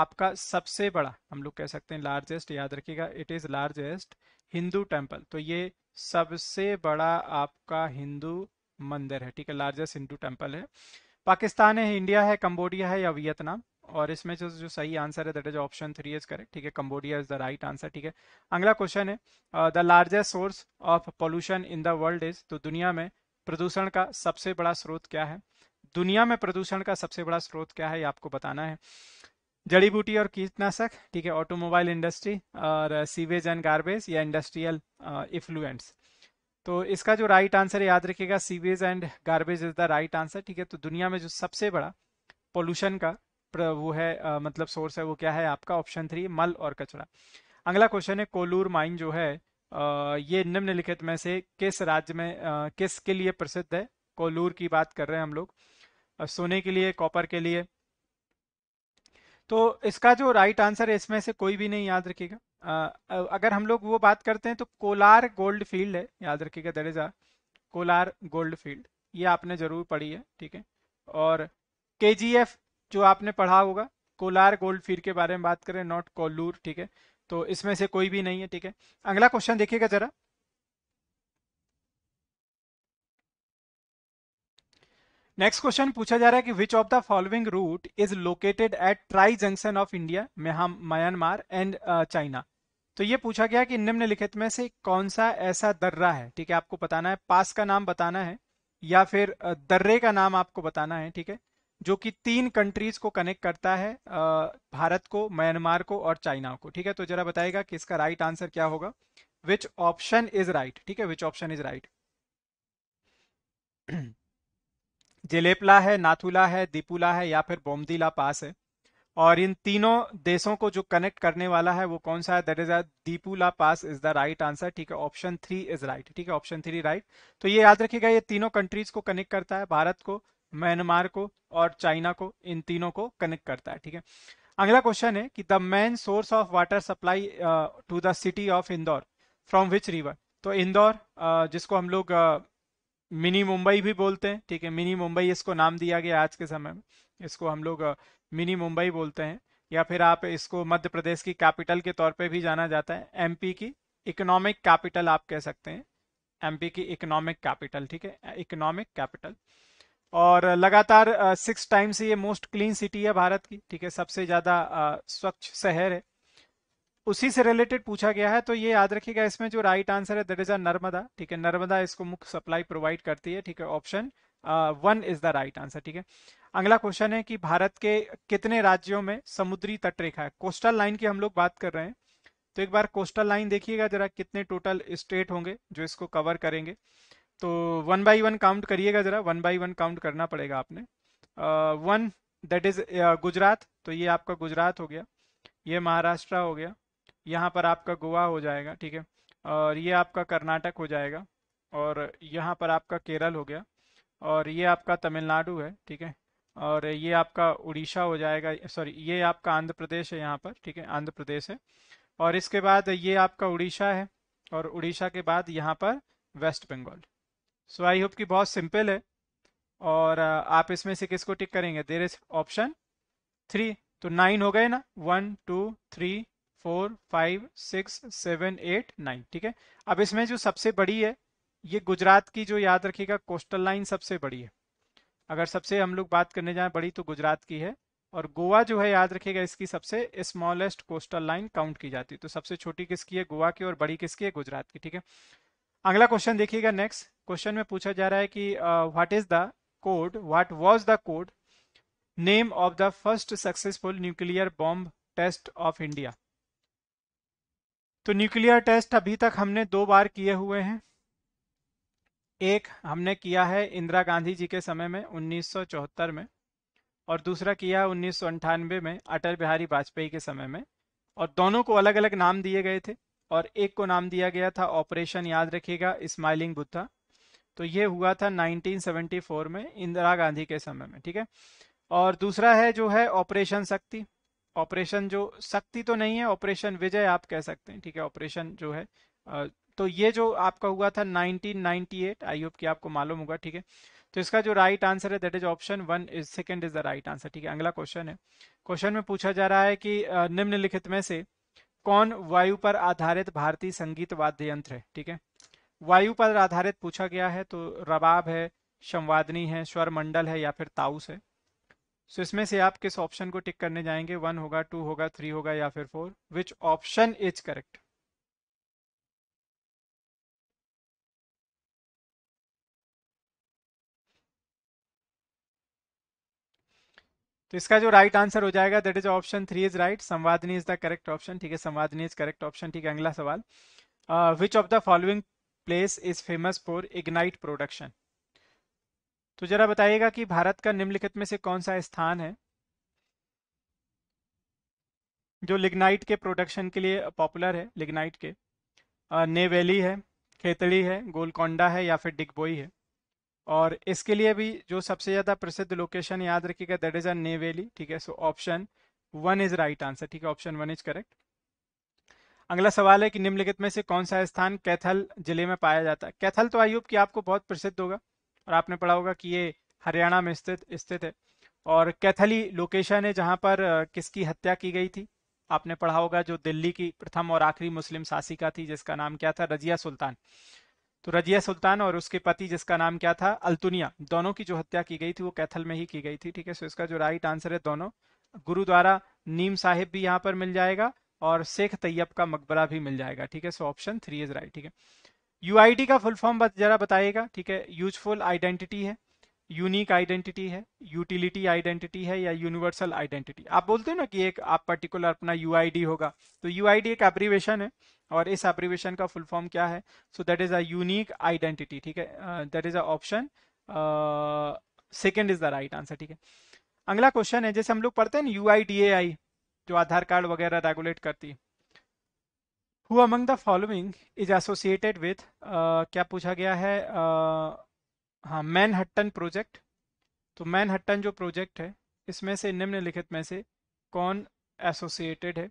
आपका सबसे बड़ा हम लोग कह सकते हैं लार्जेस्ट याद रखिएगा it is largest Hindu temple तो ये सबसे बड़ा आपका हिंदू मंदिर है ठीक है लार्जेस्ट हिंदू टेम्पल है पाकिस्तान है इंडिया है कंबोडिया है या वियतनाम और इसमें जो जो सही आंसर है that is option three is correct ठीक है Cambodia is the right answer ठीक है अगला क्वेश्चन है the largest source of pollution in the world is तो दुनिया में प्रदूषण का सबसे बड़ा स्रोत क्या है दुनिया में प्रदूषण का सबसे बड़ा स्रोत क्या है ये आपको बताना है जड़ी बूटी और कीटनाशक ठीक है ऑटोमोबाइल इंडस्ट्री और सीवेज एंड गार्बेज या इंडस्ट्रियल इफ्लुएंट्स uh, तो इसका जो राइट आंसर याद रखिएगा sewage and garbage is the right answer ठीक है तो दुनिया में जो सबसे बड़ा पोल्यूशन का वो है आ, मतलब सोर्स है वो क्या है आपका ऑप्शन थ्री मल और कचरा अगला क्वेश्चन है कोलूर माइन जो है आ, ये निम्नलिखित में से किस राज्य में आ, किस के लिए प्रसिद्ध है कोलूर की बात कर रहे हैं हम लोग सोने के लिए कॉपर के लिए तो इसका जो राइट आंसर है इसमें से कोई भी नहीं याद रखेगा अगर हम लोग वो बात करते हैं तो कोलार गोल्ड फील्ड है याद रखिएगा there is uh Kolar gold field ये आपने जरूर पढ़ी है ठीक है और के जी एफ जो आपने पढ़ा होगा कोलार गोल्ड फीड के बारे में बात करें नॉट कोलूर ठीक है तो इसमें से कोई भी नहीं है ठीक है अगला क्वेश्चन देखिएगा जरा नेक्स्ट क्वेश्चन पूछा जा रहा है कि which of the following route is located at tri junction of India Myanmar and China तो ये पूछा गया कि निम्नलिखित में से कौन सा ऐसा दर्रा है ठीक है आपको बताना है पास का नाम बताना है या फिर दर्रे का नाम आपको बताना है ठीक है जो कि तीन कंट्रीज को कनेक्ट करता है भारत को म्यांमार को और चाइना को ठीक है तो जरा बताएगा कि इसका राइट आंसर क्या होगा विच ऑप्शन इज राइट ठीक है which option is right Jelepla है नाथुला है दीपुला है या फिर बोमदीला पास है और इन तीनों देशों को जो कनेक्ट करने वाला है वो कौन सा है that is uh Diphula pass is the right answer ठीक है ऑप्शन थ्री इज राइट ठीक है ऑप्शन थ्री राइट तो ये याद रखिएगा ये तीनों कंट्रीज को कनेक्ट करता है भारत को म्यांमार को और चाइना को इन तीनों को कनेक्ट करता है ठीक है अगला क्वेश्चन है कि the main source of water supply to the city of Indore from which river तो इंदौर uh, जिसको हम लोग मिनी uh, मुंबई भी बोलते हैं ठीक है मिनी मुंबई इसको नाम दिया गया आज के समय में इसको हम लोग मिनी uh, मुंबई बोलते हैं या फिर आप इसको मध्य प्रदेश की कैपिटल के तौर पे भी जाना जाता है एमपी की इकोनॉमिक कैपिटल आप कह सकते हैं एमपी की इकोनॉमिक कैपिटल ठीक है इकोनॉमिक कैपिटल और लगातार सिक्स टाइम्स ये मोस्ट क्लीन सिटी है भारत की ठीक है सबसे ज़्यादा स्वच्छ शहर है उसी से रिलेटेड पूछा गया है तो ये याद रखिएगा इसमें जो राइट आंसर है दट इज अ नर्मदा ठीक है नर्मदा इसको मुख्य सप्लाई प्रोवाइड करती है ठीक है option one is the right answer ठीक है अगला क्वेश्चन है कि भारत के कितने राज्यों में समुद्री तटरेखा है कोस्टल लाइन की हम लोग बात कर रहे हैं तो एक बार कोस्टल लाइन देखिएगा जरा कितने टोटल स्टेट होंगे जो इसको कवर करेंगे तो वन बाई वन काउंट करिएगा ज़रा वन बाई वन काउंट करना पड़ेगा आपने वन दैट इज़ गुजरात तो ये आपका गुजरात हो गया ये महाराष्ट्र हो गया यहाँ पर आपका गोवा हो जाएगा ठीक है और ये आपका कर्नाटक हो जाएगा और यहाँ पर आपका केरल हो गया और ये आपका तमिलनाडु है ठीक है और ये आपका उड़ीसा हो जाएगा सॉरी ये आपका आंध्र प्रदेश है यहाँ पर ठीक है आंध्र प्रदेश है और इसके बाद ये आपका उड़ीसा है और उड़ीसा के बाद यहाँ पर West Bengal so I hope कि बहुत सिंपल है और uh, आप इसमें से किसको टिक करेंगे देर इज ऑप्शन थ्री तो नाइन हो गए ना one two three four five six seven eight nine ठीक है अब इसमें जो सबसे बड़ी है ये गुजरात की जो याद रखिएगा कोस्टल लाइन सबसे बड़ी है अगर सबसे हम लोग बात करने जाए बड़ी तो गुजरात की है और गोवा जो है याद रखिएगा इसकी सबसे स्मॉलेस्ट कोस्टल लाइन काउंट की जाती है तो सबसे छोटी किसकी है गोवा की और बड़ी किसकी है गुजरात की ठीक है अगला क्वेश्चन देखिएगा नेक्स्ट क्वेश्चन में पूछा जा रहा है कि what is the code what was the code name of the first successful nuclear bomb test of India तो न्यूक्लियर टेस्ट अभी तक हमने दो बार किए हुए हैं एक हमने किया है इंदिरा गांधी जी के समय में 1974 में और दूसरा किया है उन्नीस में अटल बिहारी वाजपेयी के समय में और दोनों को अलग अलग नाम दिए गए थे और एक को नाम दिया गया था ऑपरेशन याद रखिएगा स्माइलिंग बुद्धा तो ये हुआ था 1974 में इंदिरा गांधी के समय में ठीक है और दूसरा है जो है ऑपरेशन शक्ति ऑपरेशन जो शक्ति तो नहीं है ऑपरेशन विजय आप कह सकते हैं ठीक है ऑपरेशन जो है तो ये जो आपका हुआ था 1998 आई होप कि आपको मालूम होगा ठीक है तो इसका जो राइट आंसर है that is option one is second is the right answer ठीक है अगला क्वेश्चन है क्वेश्चन में पूछा जा रहा है कि निम्नलिखित में से कौन वायु पर आधारित भारतीय संगीत वाद्य यंत्र है ठीक है वायु पर आधारित पूछा गया है तो रबाब है संवादनी है स्वर मंडल है या फिर ताउस है सो so, इसमें से आप किस ऑप्शन को टिक करने जाएंगे वन होगा टू होगा थ्री होगा या फिर four which option is correct तो इसका जो राइट right आंसर हो जाएगा that is option three is right Samvadini is the correct option ठीक है संवादनी इज करेक्ट ऑप्शन ठीक है अगला सवाल which of the following place is famous for ignite production तो जरा बताइएगा कि भारत का निम्नलिखित में से कौन सा स्थान है जो लिग्नाइट के प्रोडक्शन के लिए पॉपुलर है लिग्नाइट के नेवेली है खेतड़ी है गोलकोंडा है या फिर डिगबोई है और इसके लिए भी जो सबसे ज़्यादा प्रसिद्ध लोकेशन याद रखिएगा दैट इज़ अ नेवेली ठीक है so option one is right answer ठीक है ऑप्शन वन इज करेक्ट अगला सवाल है कि निम्नलिखित में से कौन सा स्थान कैथल जिले में पाया जाता है कैथल तो आयुब की आपको बहुत प्रसिद्ध होगा और आपने पढ़ा होगा कि ये हरियाणा में स्थित स्थित है और कैथली लोकेशन है जहाँ पर किसकी हत्या की गई थी आपने पढ़ा होगा जो दिल्ली की प्रथम और आखिरी मुस्लिम शासिका थी जिसका नाम क्या था रजिया सुल्तान तो रजिया सुल्तान और उसके पति जिसका नाम क्या था अल्तुनिया दोनों की जो हत्या की गई थी वो कैथल में ही की गई थी ठीक है सो इसका जो राइट आंसर है दोनों गुरुद्वारा नीम साहिब भी यहाँ पर मिल जाएगा और शेख तैयब का मकबरा भी मिल जाएगा ठीक है so option three is right ठीक है यू का फुल फॉर्म जरा बताइएगा ठीक है यूजफुल आइडेंटिटी है यूनिक आइडेंटिटी है यूटिलिटी आइडेंटिटी है या यूनिवर्सल आइडेंटिटी आप बोलते हो ना कि एक आप पर्टिकुलर अपना यू होगा तो यू एक एब्रीवेशन है और इस एब्रीवेशन का फुल फॉर्म क्या है सो दैट इज अक आइडेंटिटी ठीक है that is a option second is the right answer ठीक है अगला क्वेश्चन है जैसे हम लोग पढ़ते हैं ना you I D A I जो आधार कार्ड वगैरह रेगुलेट करती who among the following is associated with क्या पूछा गया है uh, हाँ मैनहट्टन प्रोजेक्ट तो मैनहट्टन जो प्रोजेक्ट है इसमें से निम्नलिखित में से कौन एसोसिएटेड है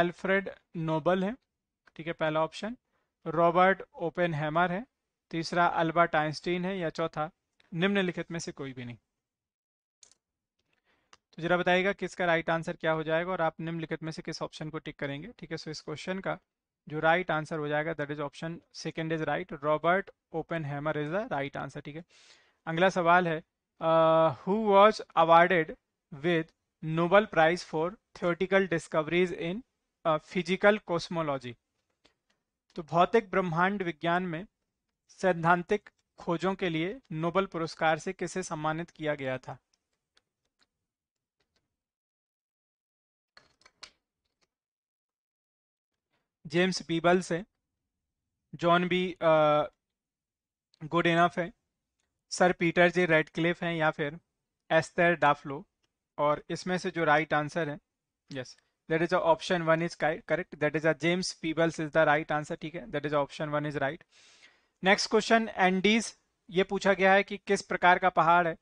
एल्फ्रेड नोबल है ठीक है पहला ऑप्शन रॉबर्ट ओपेन हैमर है तीसरा अल्बर्ट आइंस्टीन है या चौथा निम्नलिखित में से कोई भी नहीं तो जरा बताइएगा किसका राइट आंसर क्या हो जाएगा और आप निम्नलिखित में से किस ऑप्शन को टिक करेंगे ठीक है सो इस क्वेश्चन का जो राइट आंसर हो जाएगा that is option second is right Robert Oppenheimer is the right answer ठीक है अगला सवाल है who was awarded with Nobel prize for theoretical discoveries in physical cosmology तो भौतिक ब्रह्मांड विज्ञान में सैद्धांतिक खोजों के लिए नोबल पुरस्कार से किसे सम्मानित किया गया था जेम्स पीबल्स है जॉन बी गुड इनफ है सर पीटर जे क्लिफ हैं या फिर एस्तर डाफलो और इसमें से जो राइट आंसर है yes that is option one is correct that is uh James Peebles is the right answer ठीक है that is option one is right next question Andes ये पूछा गया है कि किस प्रकार का पहाड़ है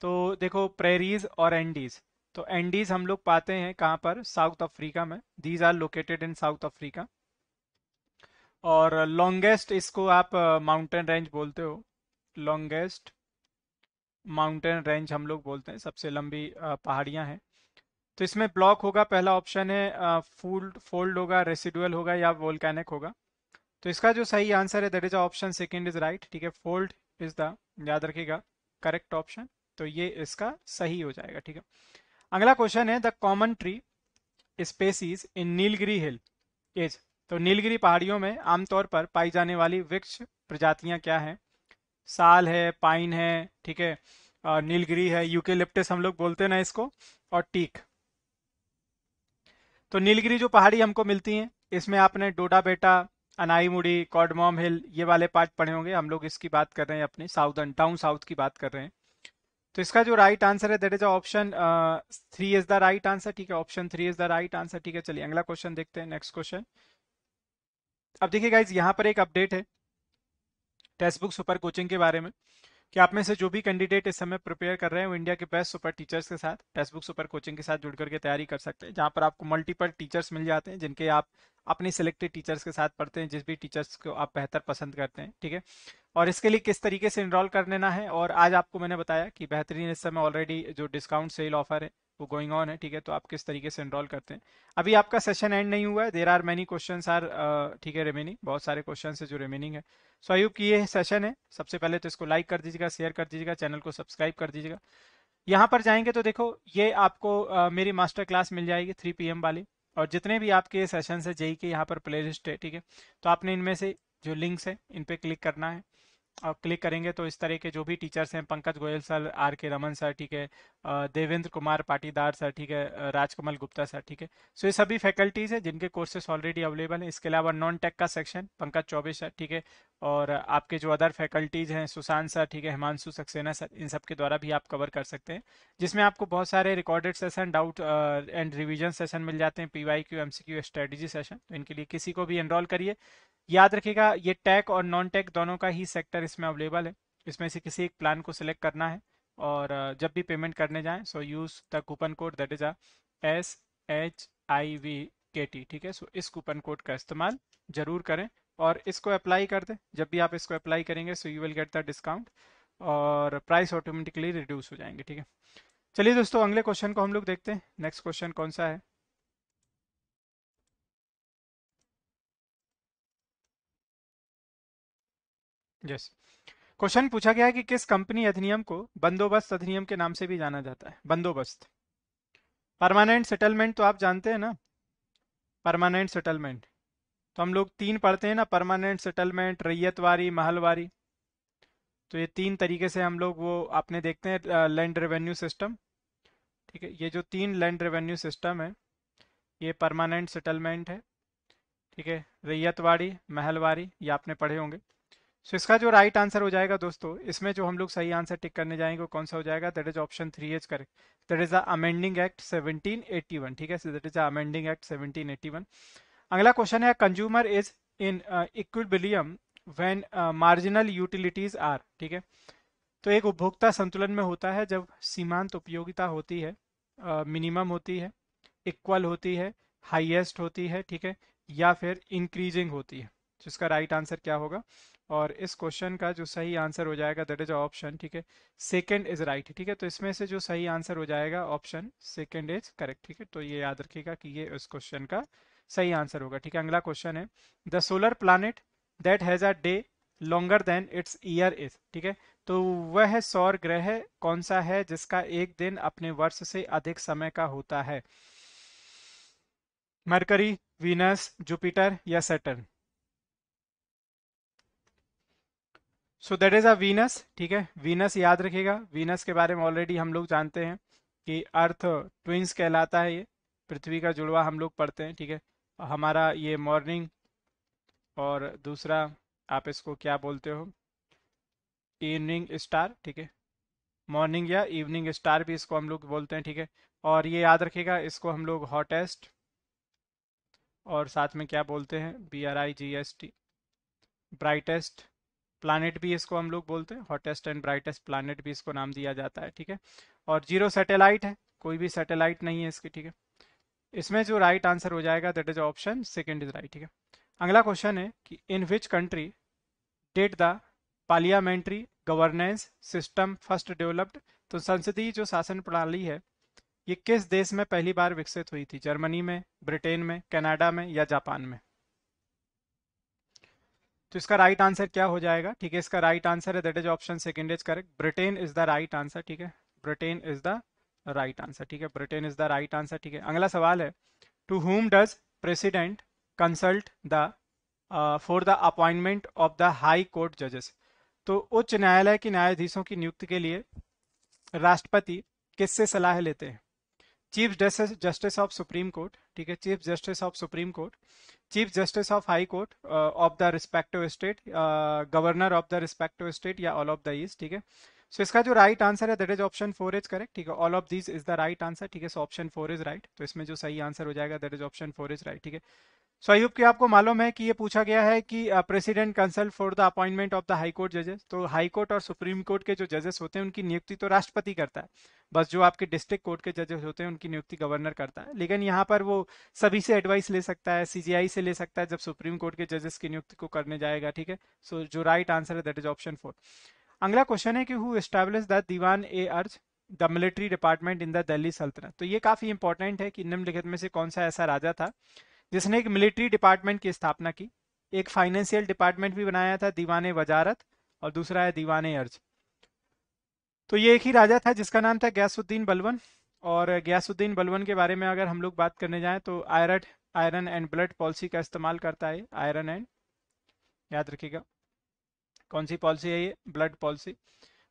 तो देखो प्रेरीज और एंडीज तो एंडीज हम लोग पाते हैं कहाँ पर साउथ अफ्रीका में these are located in South Africa और लॉन्गेस्ट इसको आप माउंटेन रेंज बोलते हो लॉन्गेस्ट माउंटेन रेंज हम लोग बोलते हैं सबसे लंबी पहाड़ियां हैं तो इसमें ब्लॉक होगा पहला ऑप्शन है फूल फोल्ड होगा रेसिडुअल होगा या वोल्कैनिक होगा तो इसका जो सही आंसर है that is option second is right ठीक है फोल्ड इज द याद रखिएगा करेक्ट ऑप्शन तो ये इसका सही हो जाएगा ठीक है अगला क्वेश्चन है the common tree species in Nilgiri hill is तो नीलगिरी पहाड़ियों में आमतौर पर पाई जाने वाली वृक्ष प्रजातियां क्या हैं साल है पाइन है ठीक है नीलगिरी है यूके हम लोग बोलते ना इसको और टीक तो नीलगिरी जो पहाड़ी हमको मिलती है इसमें आपने डोडा बेटा अनाई मुड़ी कॉडमोम हिल ये वाले पार्ट पढ़े होंगे हम लोग इसकी बात कर रहे हैं अपने साउदर्न टाउन साउथ की बात कर रहे हैं तो इसका जो राइट आंसर है that is option three is the right answer ठीक है option three is the right answer ठीक है चलिए अगला क्वेश्चन देखते हैं नेक्स्ट क्वेश्चन अब देखिए गाइज यहाँ पर एक अपडेट है टेक्स्ट बुक सुपर कोचिंग के बारे में कि आप में से जो भी कैंडिडेट इस समय प्रिपेयर कर रहे हैं वो इंडिया के बेस्ट सुपर टीचर्स के साथ टेक्स्ट बुक सुपर कोचिंग के साथ जुड़ करके तैयारी कर सकते हैं जहाँ पर आपको मल्टीपल टीचर्स मिल जाते हैं जिनके आप अपने सिलेक्टेड टीचर्स के साथ पढ़ते हैं जिस भी टीचर्स को आप बेहतर पसंद करते हैं ठीक है और इसके लिए किस तरीके से इनरोल कर लेना है और आज आपको मैंने बताया कि बेहतरीन इस समय ऑलरेडी जो डिस्काउंट सेल ऑफर है वो गोइंग ऑन है ठीक है तो आप किस तरीके से इनरोल करते हैं अभी आपका सेशन एंड नहीं हुआ है there are many question are ठीक है रिमेनिंग बहुत सारे क्वेश्चन है जो रिमेनिंग है सो आई होप की ये सेशन है सबसे पहले तो इसको लाइक कर दीजिएगा शेयर कर दीजिएगा चैनल को सब्सक्राइब कर दीजिएगा यहाँ पर जाएंगे तो देखो ये आपको आ, uh, मेरी मास्टर क्लास मिल जाएगी थ्री पी वाली और जितने भी आपके सेशन है जेई के यहाँ पर प्ले है ठीक है तो आपने इनमें से जो लिंक्स है इन पर क्लिक करना है क्लिक करेंगे तो इस तरह के जो भी टीचर्स हैं पंकज गोयल सर आर के रमन सर ठीक है देवेंद्र कुमार पाटीदार सर ठीक है राजकमल गुप्ता सर ठीक है सो ये सभी फैकल्टीज़ है जिनके कोर्सेस ऑलरेडी अवेलेबल हैं इसके अलावा नॉन टेक का सेक्शन पंकज चौबे सर ठीक है और आपके जो अदर फैकल्टीज़ हैं सुशांत सर ठीक है हिमांशु सक्सेना सर इन सब के द्वारा भी आप कवर कर सकते हैं जिसमें आपको बहुत सारे recorded session doubt and revision session मिल जाते हैं P Y Q M C Q strategy session तो इनके लिए किसी को भी एनरोल करिए याद रखिएगा ये टैक और नॉन टैक दोनों का ही सेक्टर इसमें अवेलेबल है इसमें से किसी एक प्लान को सिलेक्ट करना है और जब भी पेमेंट करने जाएं so use the coupon code that is uh S H I V K T ठीक है सो इस कूपन कोड का इस्तेमाल ज़रूर करें और इसको अप्लाई कर दें जब भी आप इसको अप्लाई करेंगे so you will get the discount और प्राइस ऑटोमेटिकली रिड्यूस हो जाएंगे ठीक है चलिए दोस्तों अगले क्वेश्चन को हम लोग देखते हैं नेक्स्ट क्वेश्चन कौन सा है यस क्वेश्चन पूछा गया है कि किस कंपनी अधिनियम को बंदोबस्त अधिनियम के नाम से भी जाना जाता है बंदोबस्त परमानेंट सेटलमेंट तो आप जानते हैं ना परमानेंट सेटलमेंट तो हम लोग तीन पढ़ते हैं ना परमानेंट सेटलमेंट रैयतवारी महलवारी तो ये तीन तरीके से हम लोग वो आपने देखते हैं लैंड रेवेन्यू सिस्टम ठीक है ये जो तीन लैंड रेवेन्यू सिस्टम है ये परमानेंट सेटलमेंट है ठीक है रैयतवाड़ी महलवारी ये आपने पढ़े होंगे सो so, इसका जो राइट right आंसर हो जाएगा दोस्तों इसमें जो हम लोग सही आंसर टिक करने जाएंगे कौन सा हो जाएगा that is option three is correct that is the amending act 1781 ठीक है so that is the amending act 1781 अगला क्वेश्चन है consumer is in equilibrium when marginal utilities are ठीक है तो एक उपभोक्ता संतुलन में होता है जब सीमांत उपयोगिता होती है मिनिमम uh, होती है इक्वल होती है हाइएस्ट होती है ठीक है या फिर इंक्रीजिंग होती है इसका राइट right आंसर क्या होगा और इस क्वेश्चन का जो सही आंसर हो जाएगा दैट इज ऑप्शन ठीक है सेकेंड इज राइट ठीक है तो इसमें से जो सही आंसर हो जाएगा ऑप्शन सेकेंड इज करेक्ट ठीक है तो ये याद रखिएगा कि ये इस क्वेश्चन का सही आंसर होगा ठीक है अगला क्वेश्चन है the solar planet that has a day longer than its year is ठीक है तो वह सौर ग्रह कौन सा है जिसका एक दिन अपने वर्ष से अधिक समय का होता है मरकरी वीनस जुपिटर या Saturn so that is uh Venus ठीक है वीनस याद रखेगा वीनस के बारे में ऑलरेडी हम लोग जानते हैं कि अर्थ ट्विंस कहलाता है ये पृथ्वी का जुड़वा हम लोग पढ़ते हैं ठीक है हमारा ये मॉर्निंग और दूसरा आप इसको क्या बोलते हो इवनिंग स्टार ठीक है मॉर्निंग या इवनिंग स्टार भी इसको हम लोग बोलते हैं ठीक है और ये याद रखेगा इसको हम लोग हॉटेस्ट और साथ में क्या बोलते हैं B R I G S T brightest planet भी इसको हम लोग बोलते हैं हॉटेस्ट एंड ब्राइटेस्ट प्लानट भी इसको नाम दिया जाता है ठीक है और जीरो सैटेलाइट है कोई भी सैटेलाइट नहीं है इसकी ठीक है इसमें जो राइट आंसर हो जाएगा that is option second is right ठीक है अगला क्वेश्चन है कि in which country did the parliamentary governance system first developed तो संसदीय जो शासन प्रणाली है ये किस देश में पहली बार विकसित हुई थी जर्मनी में ब्रिटेन में कनाडा में या जापान में तो इसका राइट right आंसर क्या हो जाएगा ठीक है इसका राइट आंसर है that is option second is correct Britain is the right answer ठीक है Britain is the right answer ठीक है Britain is the right answer ठीक है अगला सवाल है to whom does president consult the for the appointment of the high court जजेस तो उच्च न्यायालय के न्यायाधीशों की नियुक्ति के लिए राष्ट्रपति किससे सलाह लेते हैं chief justice of supreme court ठीक है chief justice of supreme court chief justice of high court of the respective state governor of the respective state या ऑल ऑफ द ईस्ट ठीक है सो so, इसका जो राइट आंसर है that is option four is correct ठीक है all of this is the right answer ठीक है so option four is right तो इसमें जो सही आंसर हो जाएगा that is option four is right ठीक है सो आई होप कि आपको मालूम है कि ये पूछा गया है कि president consult for the appointment of the high court जजेस तो हाई कोर्ट और सुप्रीम कोर्ट के जो जजेस होते हैं उनकी नियुक्ति तो राष्ट्रपति करता है बस जो आपके डिस्ट्रिक्ट कोर्ट के जजेस होते हैं उनकी नियुक्ति गवर्नर करता है लेकिन यहाँ पर वो सभी से एडवाइस ले सकता है सीजीआई से ले सकता है जब सुप्रीम कोर्ट के जजेस की नियुक्ति को करने जाएगा ठीक है सो so, जो राइट आंसर है दैट इज ऑप्शन फोर अगला क्वेश्चन है कि who establish the Diwan e Arz the military department in the Delhi Sultanat तो ये काफ़ी इंपॉर्टेंट है कि निम्नलिखित में से कौन सा ऐसा राजा था जिसने एक मिलिट्री डिपार्टमेंट की स्थापना की एक फाइनेंशियल डिपार्टमेंट भी बनाया था दीवान वजारत और दूसरा है दीवान अर्ज तो ये एक ही राजा था जिसका नाम था गयासुद्दीन बलवन और गयासुद्दीन बलवन के बारे में अगर हम लोग बात करने जाएं तो आयरट आयरन एंड ब्लड पॉलिसी का इस्तेमाल करता है आयरन एंड याद रखिएगा कौन सी पॉलिसी है ये ब्लड पॉलिसी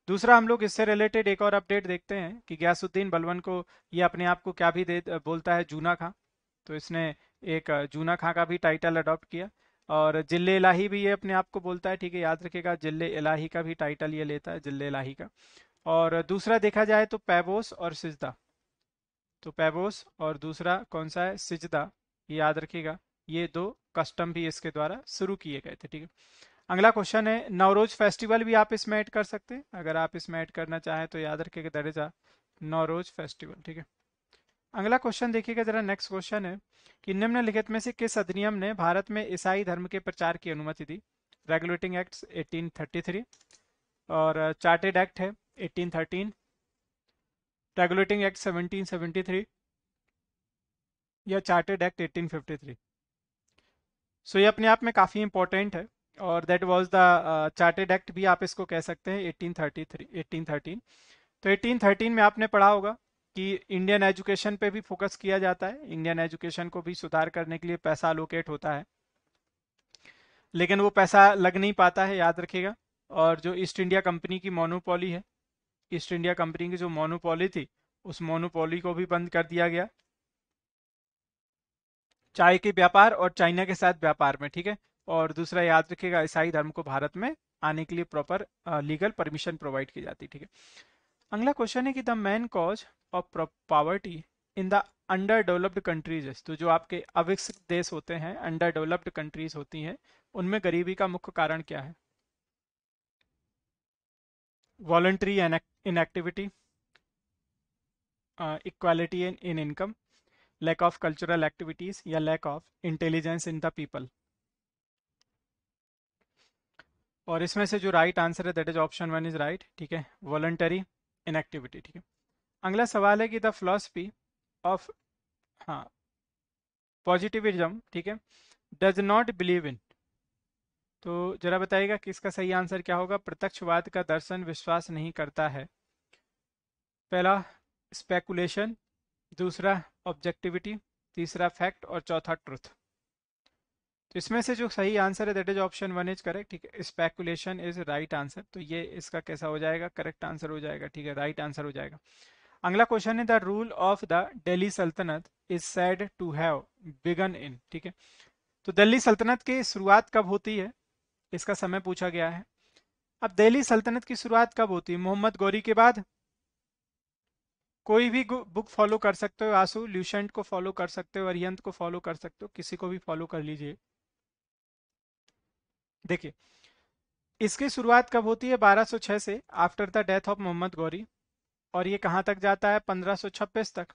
दूसरा हम लोग इससे रिलेटेड एक और अपडेट देखते हैं कि गयासुद्दीन बलवन को ये अपने आप को क्या भी दे बोलता है जूना खां तो इसने एक जूना खां का भी टाइटल अडॉप्ट किया और जिल्ले इलाही भी ये अपने आप को बोलता है ठीक है याद रखेगा जिल्ले इलाही का भी टाइटल ये लेता है जिले इलाही का और दूसरा देखा जाए तो पैबोस और सिजदा तो पैबोस और दूसरा कौन सा है सिजदा ये याद रखिएगा ये दो कस्टम भी इसके द्वारा शुरू किए गए थे ठीक है अगला क्वेश्चन है नवरोज फेस्टिवल भी आप इसमें ऐड कर सकते हैं अगर आप इसमें ऐड करना चाहें तो याद रखिए that is uh Navroz festival ठीक है अगला क्वेश्चन देखिएगा जरा नेक्स्ट क्वेश्चन है कि निम्नलिखित में से किस अधिनियम ने भारत में ईसाई धर्म के प्रचार की अनुमति दी रेगुलेटिंग एक्ट 1833 और चार्टेड एक्ट है 1813 रेगुलेटिंग एक्ट 1773 या चार्टेड एक्ट 1853 सो so, ये अपने आप में काफ़ी इंपॉर्टेंट है और that was the charter act भी आप इसको कह सकते हैं 1833 1813 तो 1813 में आपने पढ़ा होगा कि इंडियन एजुकेशन पे भी फोकस किया जाता है इंडियन एजुकेशन को भी सुधार करने के लिए पैसा अलोकेट होता है लेकिन वो पैसा लग नहीं पाता है याद रखिएगा और जो ईस्ट इंडिया कंपनी की मोनोपोली है ईस्ट इंडिया कंपनी की जो मोनोपोली थी उस मोनोपोली को भी बंद कर दिया गया चाय के व्यापार और चाइना के साथ व्यापार में ठीक है और दूसरा याद रखिएगा ईसाई धर्म को भारत में आने के लिए प्रॉपर लीगल परमिशन प्रोवाइड की जाती है ठीक है अगला क्वेश्चन है कि the main cause of poverty in the under developed countries तो जो आपके अविकसित देश होते हैं अंडर डेवलप्ड कंट्रीज होती हैं उनमें गरीबी का मुख्य कारण क्या है voluntary inactivity equality in income lack of cultural activities या lack of intelligence in the people और इसमें से जो राइट आंसर है that is option one is right ठीक है वॉलंटरी इनएक्टिविटी ठीक है अगला सवाल है कि द फिलोसफी ऑफ हाँ पॉजिटिविज्म ठीक है डज नॉट बिलीव इन तो जरा बताइएगा कि इसका सही आंसर क्या होगा प्रत्यक्षवाद का दर्शन विश्वास नहीं करता है पहला स्पेकुलेशन दूसरा ऑब्जेक्टिविटी तीसरा फैक्ट और चौथा ट्रुथ तो इसमें से जो सही आंसर है that is option one is correct ठीक है स्पेकुलेशन इज राइट आंसर तो ये इसका कैसा हो जाएगा करेक्ट आंसर हो जाएगा ठीक है राइट आंसर हो जाएगा अगला क्वेश्चन है the rule of the Delhi Sultanat is said to have begun in ठीक है तो दिल्ली सल्तनत की शुरुआत कब होती है इसका समय पूछा गया है अब दिल्ली सल्तनत की शुरुआत कब होती है मोहम्मद गौरी के बाद कोई भी बुक फॉलो कर सकते हो आंसू ल्यूशेंट को फॉलो कर सकते हो अरियंत को फॉलो कर सकते हो किसी को भी फॉलो कर लीजिए देखिए इसकी शुरुआत कब होती है 1206 से after the death of Mohammad Ghori और ये कहाँ तक जाता है पंद्रह तक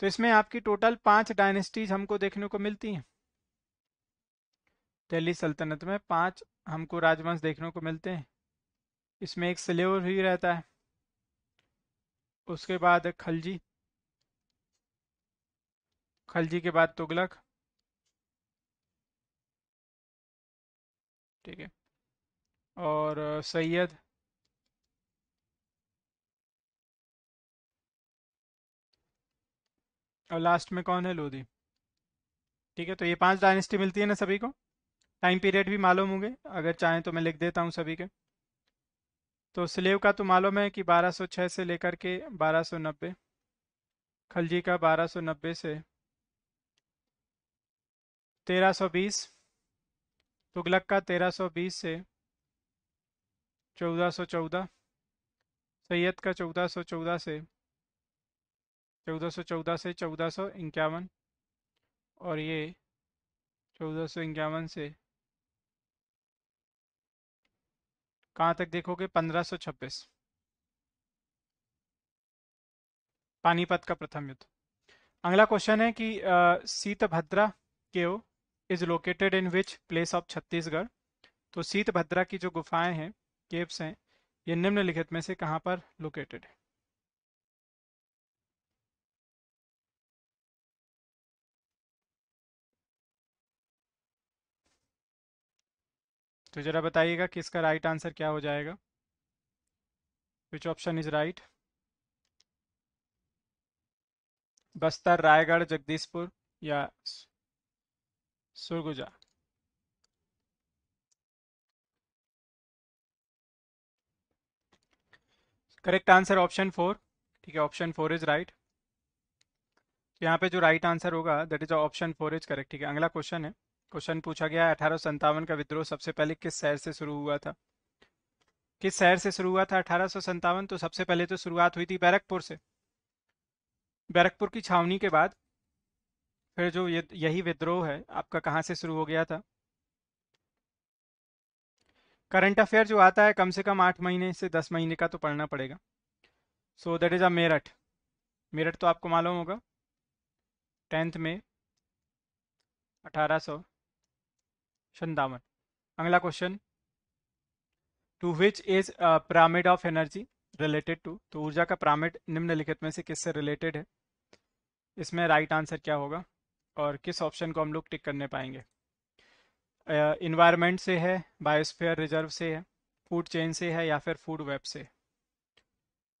तो इसमें आपकी टोटल पांच डायनेस्टीज हमको देखने को मिलती हैं दिल्ली सल्तनत में पांच हमको राजवंश देखने को मिलते हैं इसमें एक सिलेवर भी रहता है उसके बाद खलजी खलजी के बाद तुगलक ठीक है और सैयद और लास्ट में कौन है लोधी ठीक है तो ये पांच डायनेस्टी मिलती है ना सभी को टाइम पीरियड भी मालूम होंगे अगर चाहें तो मैं लिख देता हूँ सभी के तो स्लेव का तो मालूम है कि 1206 से लेकर के 1290 खलजी का 1290 से 1320 तुगलक का 1320 से 1414 सैयद का 1414 से 1414 से चौदह और ये चौदह से कहाँ तक देखोगे 1526 पानीपत का प्रथम युद्ध अगला क्वेश्चन है कि सीतभद्रा के is located in which place of Chhattisgarh तो सीत भद्रा की जो गुफाएं हैं केव्स हैं ये निम्नलिखित में से कहां पर लोकेटेड है तो जरा बताइएगा कि इसका राइट आंसर क्या हो जाएगा which option is right Bastar Raigarh Jagdishpur या Sogoja correct answer option four ठीक है ऑप्शन फोर इज राइट यहाँ पे जो राइट right आंसर होगा that is option four is correct ठीक है अगला क्वेश्चन है क्वेश्चन पूछा गया है अठारह का विद्रोह सबसे पहले किस शहर से शुरू हुआ था किस शहर से शुरू हुआ था अठारह तो सबसे पहले तो शुरुआत हुई थी बैरकपुर से बैरकपुर की छावनी के बाद फिर जो ये यही विद्रोह है आपका कहाँ से शुरू हो गया था करंट अफेयर जो आता है कम से कम आठ महीने से दस महीने का तो पढ़ना पड़ेगा so that is uh Meerut Meerut तो आपको मालूम होगा टेंथ में अठारह सौ संतावन अगला question to which is pyramid of energy related to तो ऊर्जा का पिरामिड निम्नलिखित में से किससे रिलेटेड है इसमें राइट right आंसर क्या होगा और किस ऑप्शन को हम लोग टिक करने पाएंगे इन्वायरमेंट uh, से है बायोस्फेयर रिजर्व से है फूड चेन से है या फिर फूड वेब से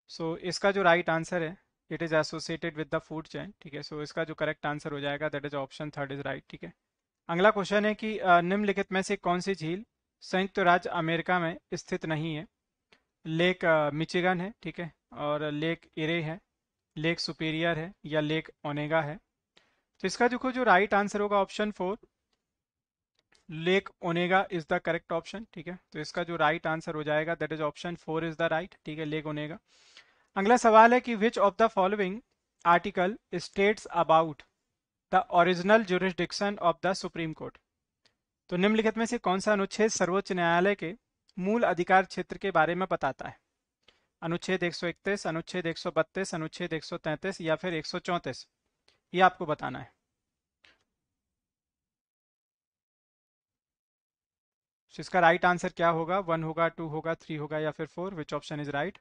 सो so, इसका जो राइट right आंसर है it is associated with the food chain ठीक है सो इसका जो करेक्ट आंसर हो जाएगा that is option third is right ठीक है अगला क्वेश्चन है कि निम्नलिखित में से कौन सी झील संयुक्त राज्य अमेरिका में स्थित नहीं है लेक मिचिगन है ठीक है और लेक इरे है लेक सुपीरियर है या लेक ओनेगा है तो इसका देखो जो राइट आंसर होगा ऑप्शन फोर लेक ओनेगा इज द करेक्ट ऑप्शन ठीक है तो इसका जो राइट right आंसर हो जाएगा that is option four is the right ठीक है लेक ओनेगा अगला सवाल है कि which of the following article states about the original jurisdiction of the Supreme Court तो निम्नलिखित में से कौन सा अनुच्छेद सर्वोच्च न्यायालय के मूल अधिकार क्षेत्र के बारे में बताता है अनुच्छेद 131, अनुच्छेद 132, अनुच्छेद 133 या फिर 134 ये आपको बताना है तो इसका राइट आंसर क्या होगा वन होगा टू होगा थ्री होगा या फिर four which option is right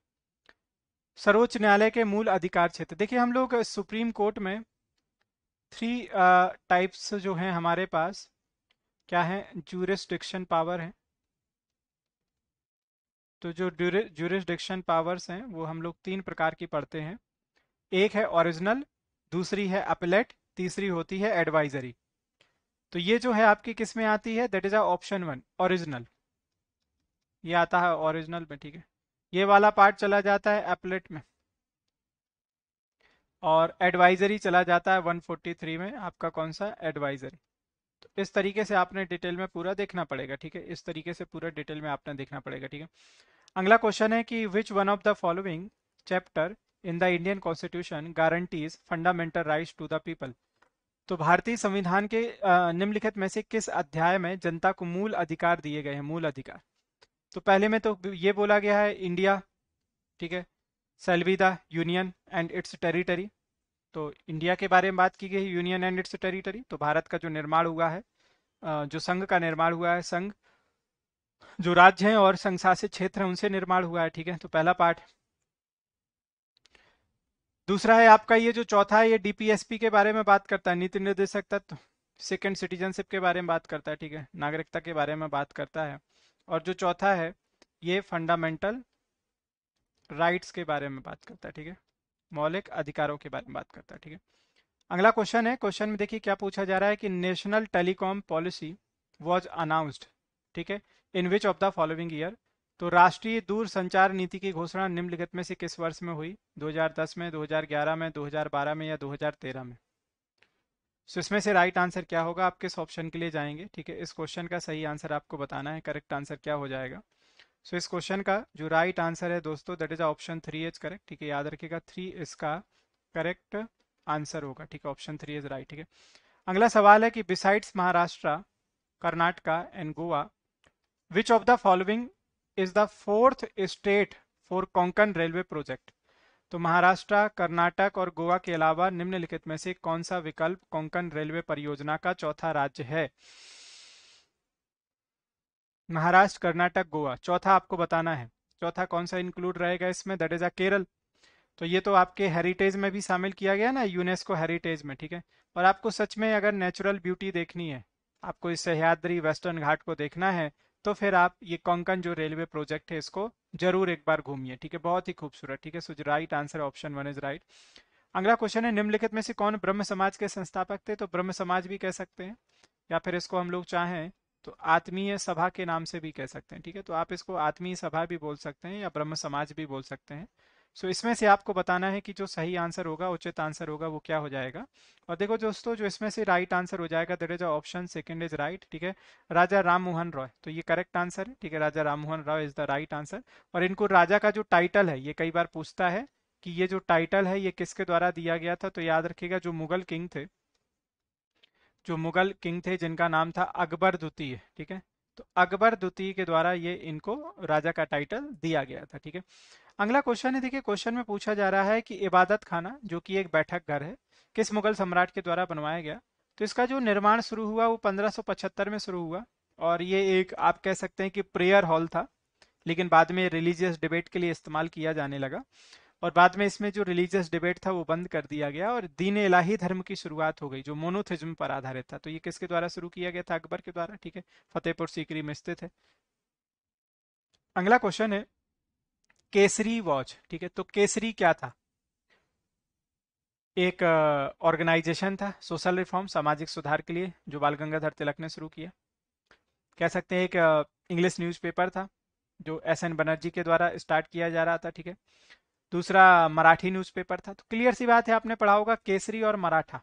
सर्वोच्च न्यायालय के मूल अधिकार क्षेत्र देखिए हम लोग सुप्रीम कोर्ट में थ्री टाइप्स uh, जो हैं हमारे पास क्या है जूरिस्टिक्शन पावर है तो जो ज्यूरिस्टिक्शन पावर्स हैं वो हम लोग तीन प्रकार की पढ़ते हैं एक है ओरिजिनल दूसरी है अपलेट तीसरी होती है एडवाइजरी तो ये जो है आपकी किस में आती है that is option one original ये आता है ओरिजिनल में ठीक है ये वाला पार्ट चला जाता है एपलेट में और एडवाइजरी चला जाता है 143 में आपका कौन सा एडवाइजरी तो इस तरीके से आपने डिटेल में पूरा देखना पड़ेगा ठीक है इस तरीके से पूरा डिटेल में आपने देखना पड़ेगा ठीक है अगला क्वेश्चन है कि which one of the following chapter in the Indian Constitution guarantees fundamental right to the people तो भारतीय संविधान के निम्नलिखित में से किस अध्याय में जनता को मूल अधिकार दिए गए हैं मूल अधिकार तो पहले में तो ये बोला गया है इंडिया ठीक है सेल्वी the union and its territory तो इंडिया के बारे में बात की गई यूनियन एंड इट्स टेरिटरी तो भारत का जो निर्माण हुआ है जो संघ का निर्माण हुआ है संघ जो राज्य हैं और संघ शासित क्षेत्र हैं उनसे निर्माण हुआ है ठीक है तो पहला पार्ट दूसरा है आपका ये जो चौथा है ये डीपीएसपी के बारे में बात करता है नीति निर्देशक तत्व सेकेंड सिटीजनशिप के बारे में बात करता है ठीक है नागरिकता के बारे में बात करता है और जो चौथा है ये फंडामेंटल राइट्स के बारे में बात करता है ठीक है मौलिक अधिकारों के बारे में बात करता है ठीक है अगला क्वेश्चन है क्वेश्चन में देखिए क्या पूछा जा रहा है कि national telecom policy was announced ठीक है in which of the following year तो राष्ट्रीय दूर संचार नीति की घोषणा निम्नलिखित में से किस वर्ष में हुई 2010 में 2011 में 2012 में या 2013 में सो इसमें से राइट आंसर क्या होगा आप किस ऑप्शन के लिए जाएंगे ठीक है इस क्वेश्चन का सही आंसर आपको बताना है करेक्ट आंसर क्या हो जाएगा सो so, इस क्वेश्चन का जो राइट right आंसर है दोस्तों that is option three is correct ठीक है याद रखिएगा थ्री इसका करेक्ट आंसर होगा ठीक है ऑप्शन थ्री इज राइट ठीक है अगला सवाल है कि besides Maharashtra Karnataka and Goa which of the following is the fourth state for Konkan railway project तो महाराष्ट्र कर्नाटक और गोवा के अलावा निम्नलिखित में से कौन सा विकल्प कोंकण रेलवे परियोजना का चौथा राज्य है महाराष्ट्र कर्नाटक गोवा चौथा आपको बताना है चौथा कौन सा इंक्लूड रहेगा इसमें दट इज अ केरल तो ये तो आपके हेरिटेज में भी शामिल किया गया ना यूनेस्को हेरिटेज में ठीक है पर आपको सच में अगर नेचुरल ब्यूटी देखनी है आपको इस सह्याद्री वेस्टर्न घाट को देखना है तो फिर आप ये कोंकण जो रेलवे प्रोजेक्ट है इसको जरूर एक बार घूमिए ठीक है बहुत ही खूबसूरत ठीक है so right answer option one is right अगला क्वेश्चन है निम्नलिखित में से कौन ब्रह्म समाज के संस्थापक थे तो ब्रह्म समाज भी कह सकते हैं या फिर इसको हम लोग चाहें तो आत्मीय सभा के नाम से भी कह सकते हैं ठीक है तो आप इसको आत्मीय सभा भी बोल सकते हैं या ब्रह्म समाज भी बोल सकते हैं सो so, इसमें से आपको बताना है कि जो सही आंसर होगा उचित आंसर होगा वो क्या हो जाएगा और देखो दोस्तों जो इसमें से राइट आंसर हो जाएगा that is option second is right ठीक है राजा राम मोहन रॉय तो ये करेक्ट आंसर है ठीक है Raja Ram Mohan Roy is the right answer और इनको राजा का जो टाइटल है ये कई बार पूछता है कि ये जो टाइटल है ये किसके द्वारा दिया गया था तो याद रखिएगा जो मुगल किंग थे जो मुगल किंग थे जिनका नाम था अकबर द्वितीय ठीक है तो अकबर द्वितीय के द्वारा ये इनको राजा का टाइटल दिया गया था ठीक है अगला क्वेश्चन है देखिए क्वेश्चन में पूछा जा रहा है कि इबादत खाना जो कि एक बैठक घर है किस मुगल सम्राट के द्वारा बनवाया गया तो इसका जो निर्माण शुरू हुआ वो 1575 में शुरू हुआ और ये एक आप कह सकते हैं कि प्रेयर हॉल था लेकिन बाद में रिलीजियस डिबेट के लिए इस्तेमाल किया जाने लगा और बाद में इसमें जो रिलीजियस डिबेट था वो बंद कर दिया गया और दीन इलाही धर्म की शुरुआत हो गई जो मोनोथिज्म पर आधारित था तो ये किसके द्वारा शुरू किया गया था अकबर के द्वारा ठीक है फतेहपुर सीकरी में स्थित है अगला क्वेश्चन है केसरी वॉच ठीक है तो केसरी क्या था एक ऑर्गेनाइजेशन था सोशल रिफॉर्म सामाजिक सुधार के लिए जो बाल गंगाधर तिलक ने शुरू किया कह सकते हैं एक इंग्लिश न्यूज़पेपर था जो एस एन बनर्जी के द्वारा स्टार्ट किया जा रहा था ठीक है दूसरा मराठी न्यूज़पेपर था तो क्लियर सी बात है आपने पढ़ा होगा केसरी और मराठा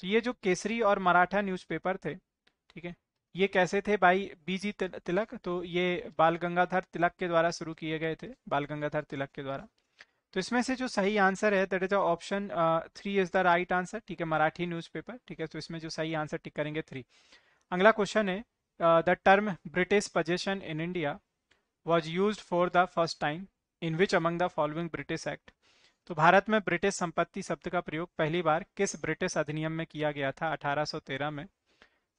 तो ये जो केसरी और मराठा न्यूज़पेपर थे ठीक है ये कैसे थे भाई बीजी तिलक तो ये बाल गंगाधर तिलक के द्वारा शुरू किए गए थे बाल गंगाधर तिलक के द्वारा तो इसमें से जो सही आंसर है that is option three is the right answer ठीक है मराठी न्यूज़पेपर ठीक है तो इसमें जो सही आंसर टिक करेंगे थ्री अगला क्वेश्चन है the term British possession in India was use for the first time in which among the following British act तो भारत में ब्रिटिश संपत्ति शब्द का प्रयोग पहली बार किस ब्रिटिश अधिनियम में किया गया था 1813 में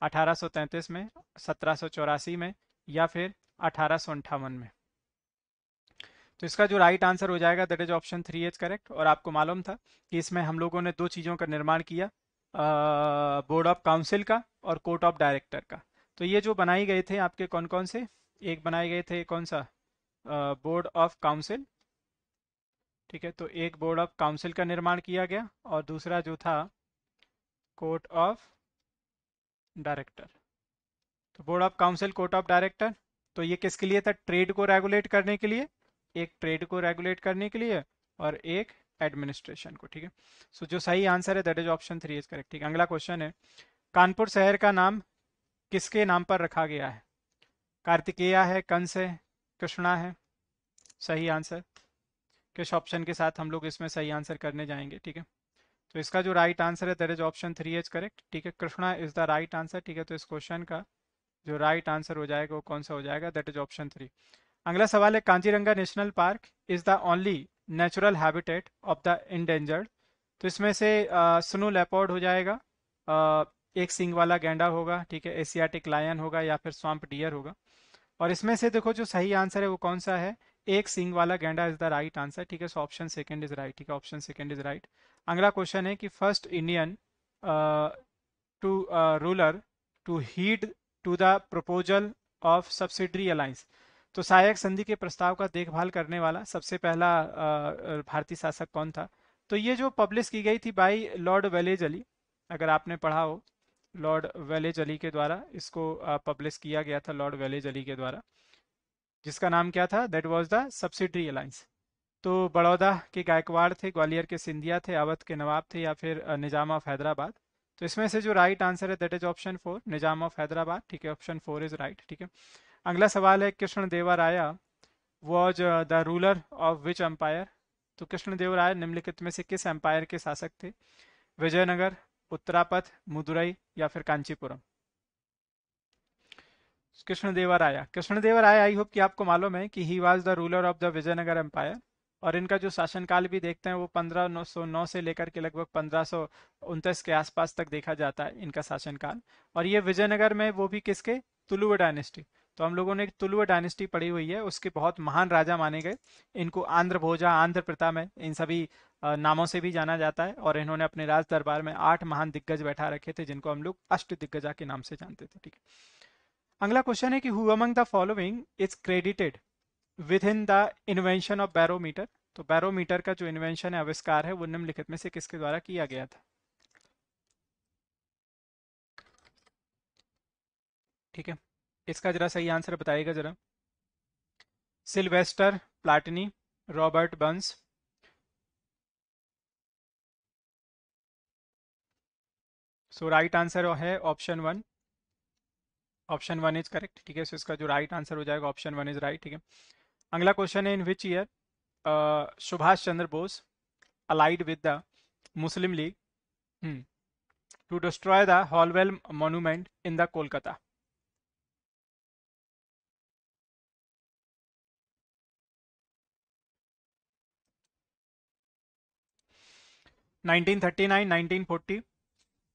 1833 में सत्रह में या फिर अठारह में तो इसका जो राइट आंसर हो जाएगा that is option three is correct और आपको मालूम था कि इसमें हम लोगों ने दो चीज़ों का निर्माण किया बोर्ड ऑफ काउंसिल का और कोर्ट ऑफ डायरेक्टर का तो ये जो बनाए गए थे आपके कौन कौन से एक बनाए गए थे कौन सा बोर्ड ऑफ काउंसिल ठीक है तो एक बोर्ड ऑफ काउंसिल का निर्माण किया गया और दूसरा जो था कोर्ट ऑफ डायरेक्टर तो board of council court of director तो ये किसके लिए था ट्रेड को रेगुलेट करने के लिए एक ट्रेड को रेगुलेट करने के लिए और एक एडमिनिस्ट्रेशन को ठीक है सो जो सही आंसर है that is option three is correct ठीक है अगला क्वेश्चन है कानपुर शहर का नाम किसके नाम पर रखा गया है कार्तिकेया है कंस है कृष्णा है सही आंसर किस ऑप्शन के साथ हम लोग इसमें सही आंसर करने जाएंगे ठीक है तो इसका जो राइट आंसर है that is option three is correct ठीक है Krishna is the right answer ठीक है तो इस क्वेश्चन का जो राइट आंसर हो जाएगा वो कौन सा हो जाएगा दैट इज ऑप्शन थ्री अगला सवाल है Kaziranga national park is the only natural habitat of the endangered तो इसमें से स्नो लेपोर्ड हो जाएगा आ, एक सिंग वाला गेंडा होगा ठीक है एशियाटिक लायन होगा या फिर स्वाम्प डियर होगा और इसमें से देखो जो सही आंसर है वो कौन सा है एक सिंग वाला गेंडा इज द राइट आंसर ठीक है so option second is right ठीक है ऑप्शन सेकंड इज राइट अगला क्वेश्चन है कि first Indian to ruler to heed to the proposal of subsidiary alliance तो सहायक संधि के प्रस्ताव का देखभाल करने वाला सबसे पहला uh, भारतीय शासक कौन था तो ये जो पब्लिश की गई थी बाई लॉर्ड वेलेजली अगर आपने पढ़ा हो लॉर्ड वेलेज अली के द्वारा इसको पब्लिश किया गया था लॉर्ड वेलेज अली के द्वारा जिसका नाम क्या था that was the subsidiary alliance तो बड़ौदा के गायकवाड़ थे ग्वालियर के सिंधिया थे अवध के नवाब थे या फिर निजाम ऑफ हैदराबाद तो इसमें से जो राइट आंसर है that is option four Nizam of Hyderabad ठीक है ऑप्शन फोर इज राइट ठीक है अगला सवाल है Krishna Deva Raya was the ruler of which empire तो कृष्ण देव राय निम्नलिखित में से किस एम्पायर के शासक थे विजयनगर उत्तरापथ मदुरई या फिर कांचीपुरम कृष्णदेवराया कृष्णदेवराया आई होप कि आपको मालूम है कि he was the ruler of the Vijayanagara empire और इनका जो शासनकाल भी देखते हैं वो पंद्रह सौ नौ से लेकर के लगभग पंद्रह सौ उनतीस के आसपास तक देखा जाता है इनका शासनकाल और ये विजयनगर में वो भी किसके तुलुव डायनेस्टी तो हम लोगों ने एक तुलुआ डायनेस्टी पढ़ी हुई है उसके बहुत महान राजा माने गए इनको आंध्र भोजा आंध्र प्रताप है इन सभी नामों से भी जाना जाता है और इन्होंने अपने राज दरबार में आठ महान दिग्गज बैठा रखे थे जिनको हम लोग अष्ट दिग्गजा के नाम से जानते थे ठीक है अगला क्वेश्चन है कि who among the following is credited with in the invention of barometer तो बैरोमीटर का जो इन्वेंशन है आविष्कार है वो निम्नलिखित में से किसके द्वारा किया गया था ठीक है इसका जरा सही आंसर बताइएगा जरा सिल्वेस्टर प्लाटनी रॉबर्ट बंस सो राइट आंसर है option one option one is correct ठीक है सो इसका जो राइट right आंसर हो जाएगा ऑप्शन वन इज राइट ठीक है अगला क्वेश्चन है in which year Subhash Chandra Bose allied with the Muslim League to destroy the Holwell monument in the Kolkata 1939, 1940,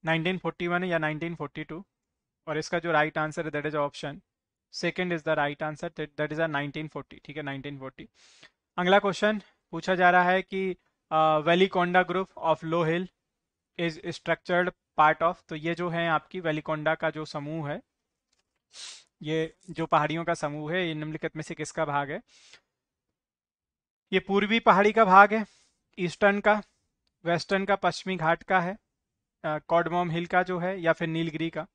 1941 या 1942 और इसका जो राइट आंसर है that is option second is the right answer that is a 1940 ठीक है 1940 अगला क्वेश्चन पूछा जा रहा है कि Velikonda group of low hill is structured part of तो ये जो है आपकी वेलीकोंडा का जो समूह है ये जो पहाड़ियों का समूह है ये निम्नलिखित में से किसका भाग है ये पूर्वी पहाड़ी का भाग है ईस्टर्न का वेस्टर्न का पश्चिमी घाट का है कॉडमोम हिल का जो है या फिर नीलगिरी का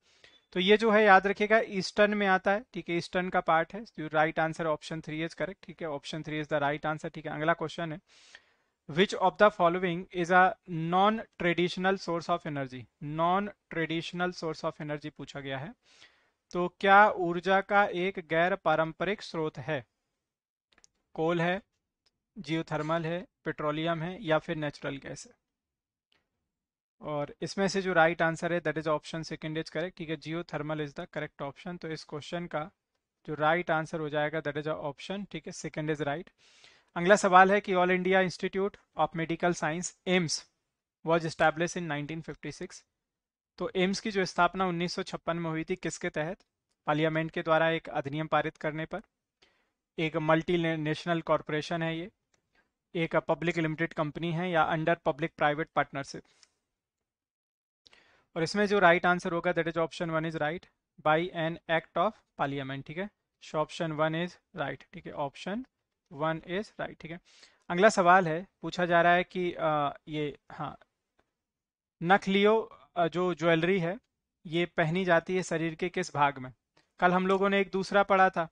तो ये जो है याद रखिएगा ईस्टर्न में आता है ठीक है ईस्टर्न का पार्ट है right answer option three is correct ठीक है option three is the right answer ठीक है अगला क्वेश्चन है which of the following is a non traditional source of energy non traditional source of energy पूछा गया है तो क्या ऊर्जा का एक गैर पारंपरिक स्रोत है कोल है जियोथर्मल है पेट्रोलियम है या फिर नेचुरल गैस है और इसमें से जो राइट आंसर है that is option second is correct ठीक है geothermal is the correct option तो इस क्वेश्चन का जो राइट right आंसर हो जाएगा दैट इज ऑप्शन ठीक है सेकेंड इज राइट अगला सवाल है कि All India Institute of Medical Science AIIMS was established in 1956 तो एम्स की जो स्थापना 1956 में हुई थी किसके तहत पार्लियामेंट के द्वारा एक अधिनियम पारित करने पर एक मल्टी नेशनल कॉरपोरेशन है ये एक पब्लिक लिमिटेड कंपनी है या अंडर पब्लिक प्राइवेट पार्टनरशिप और इसमें जो राइट आंसर होगा that is option one is right by an act of parliament ठीक है so option one is right ठीक है ऑप्शन वन इज राइट ठीक है अगला सवाल है पूछा जा रहा है कि आ, ये हाँ नखलियो जो ज्वेलरी है ये पहनी जाती है शरीर के किस भाग में कल हम लोगों ने एक दूसरा पढ़ा था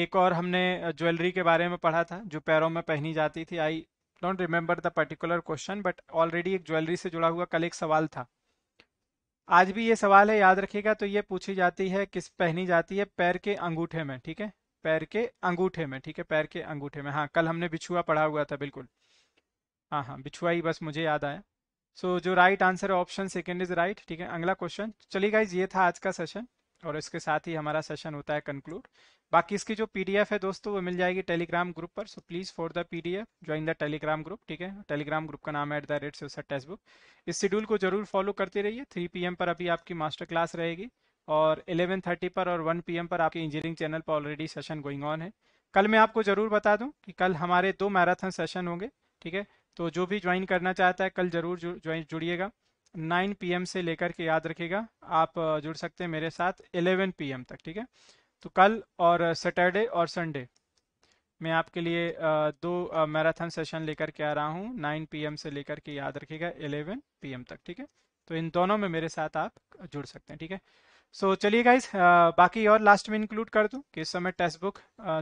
एक और हमने ज्वेलरी के बारे में पढ़ा था जो पैरों में पहनी जाती थी I don't remember the particular question but already एक ज्वेलरी से जुड़ा हुआ कल एक सवाल था आज भी ये सवाल है याद रखिएगा तो ये पूछी जाती है किस पहनी जाती है पैर के अंगूठे में ठीक है पैर के अंगूठे में ठीक है पैर के अंगूठे में हाँ कल हमने बिछुआ पढ़ा हुआ था बिल्कुल हाँ हाँ बिछुआ ही बस मुझे याद आया सो so, जो राइट आंसर है ऑप्शन सेकेंड इज राइट ठीक है अगला क्वेश्चन चलिए गाइज ये था आज का सेशन और इसके साथ ही हमारा सेशन होता है कंक्लूड बाकी इसकी जो पीडीएफ है दोस्तों वो मिल जाएगी टेलीग्राम ग्रुप पर so please for the PDF join the Telegram group ठीक है टेलीग्राम ग्रुप का नाम है एट द रेट से टेक्स बुक इस शेड्यूल को जरूर फॉलो करते रहिए थ्री पी पर अभी आपकी मास्टर क्लास रहेगी और 11:30 पर और 1 पीएम पर आपके इंजीनियरिंग चैनल पर ऑलरेडी सेशन गोइंग ऑन है कल मैं आपको ज़रूर बता दूं कि कल हमारे दो मैराथन सेशन होंगे ठीक है तो जो भी ज्वाइन करना चाहता है कल जरूर जुड़िएगा 9 पीएम से लेकर के याद रखिएगा आप जुड़ सकते हैं मेरे साथ 11 पीएम तक ठीक है तो कल और सैटरडे और संडे मैं आपके लिए दो मैराथन सेशन लेकर के आ रहा हूँ 9 पीएम से लेकर के याद रखिएगा 11 पीएम तक ठीक है तो इन दोनों में मेरे साथ आप जुड़ सकते हैं ठीक है सो so, चलिए गाइज बाकी और लास्ट में इंक्लूड कर दूँ कि इस समय टेक्स्ट बुक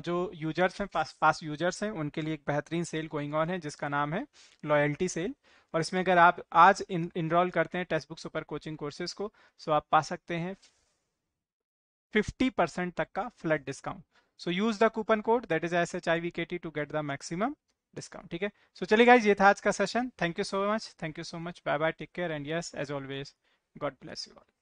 जो यूजर्स हैं पास पास यूजर्स हैं उनके लिए एक बेहतरीन सेल गोइंग ऑन है जिसका नाम है लॉयल्टी सेल और इसमें अगर आप आज इनरोल करते हैं text book super coaching courses को सो आप पा सकते हैं 50 परसेंट तक का flat discount so use the coupon code that is S H I V K T to get the maximum discount ठीक है सो चलिए गाइज ये था आज का session thank you so much thank you so much bye bye take care and yes as always God bless you all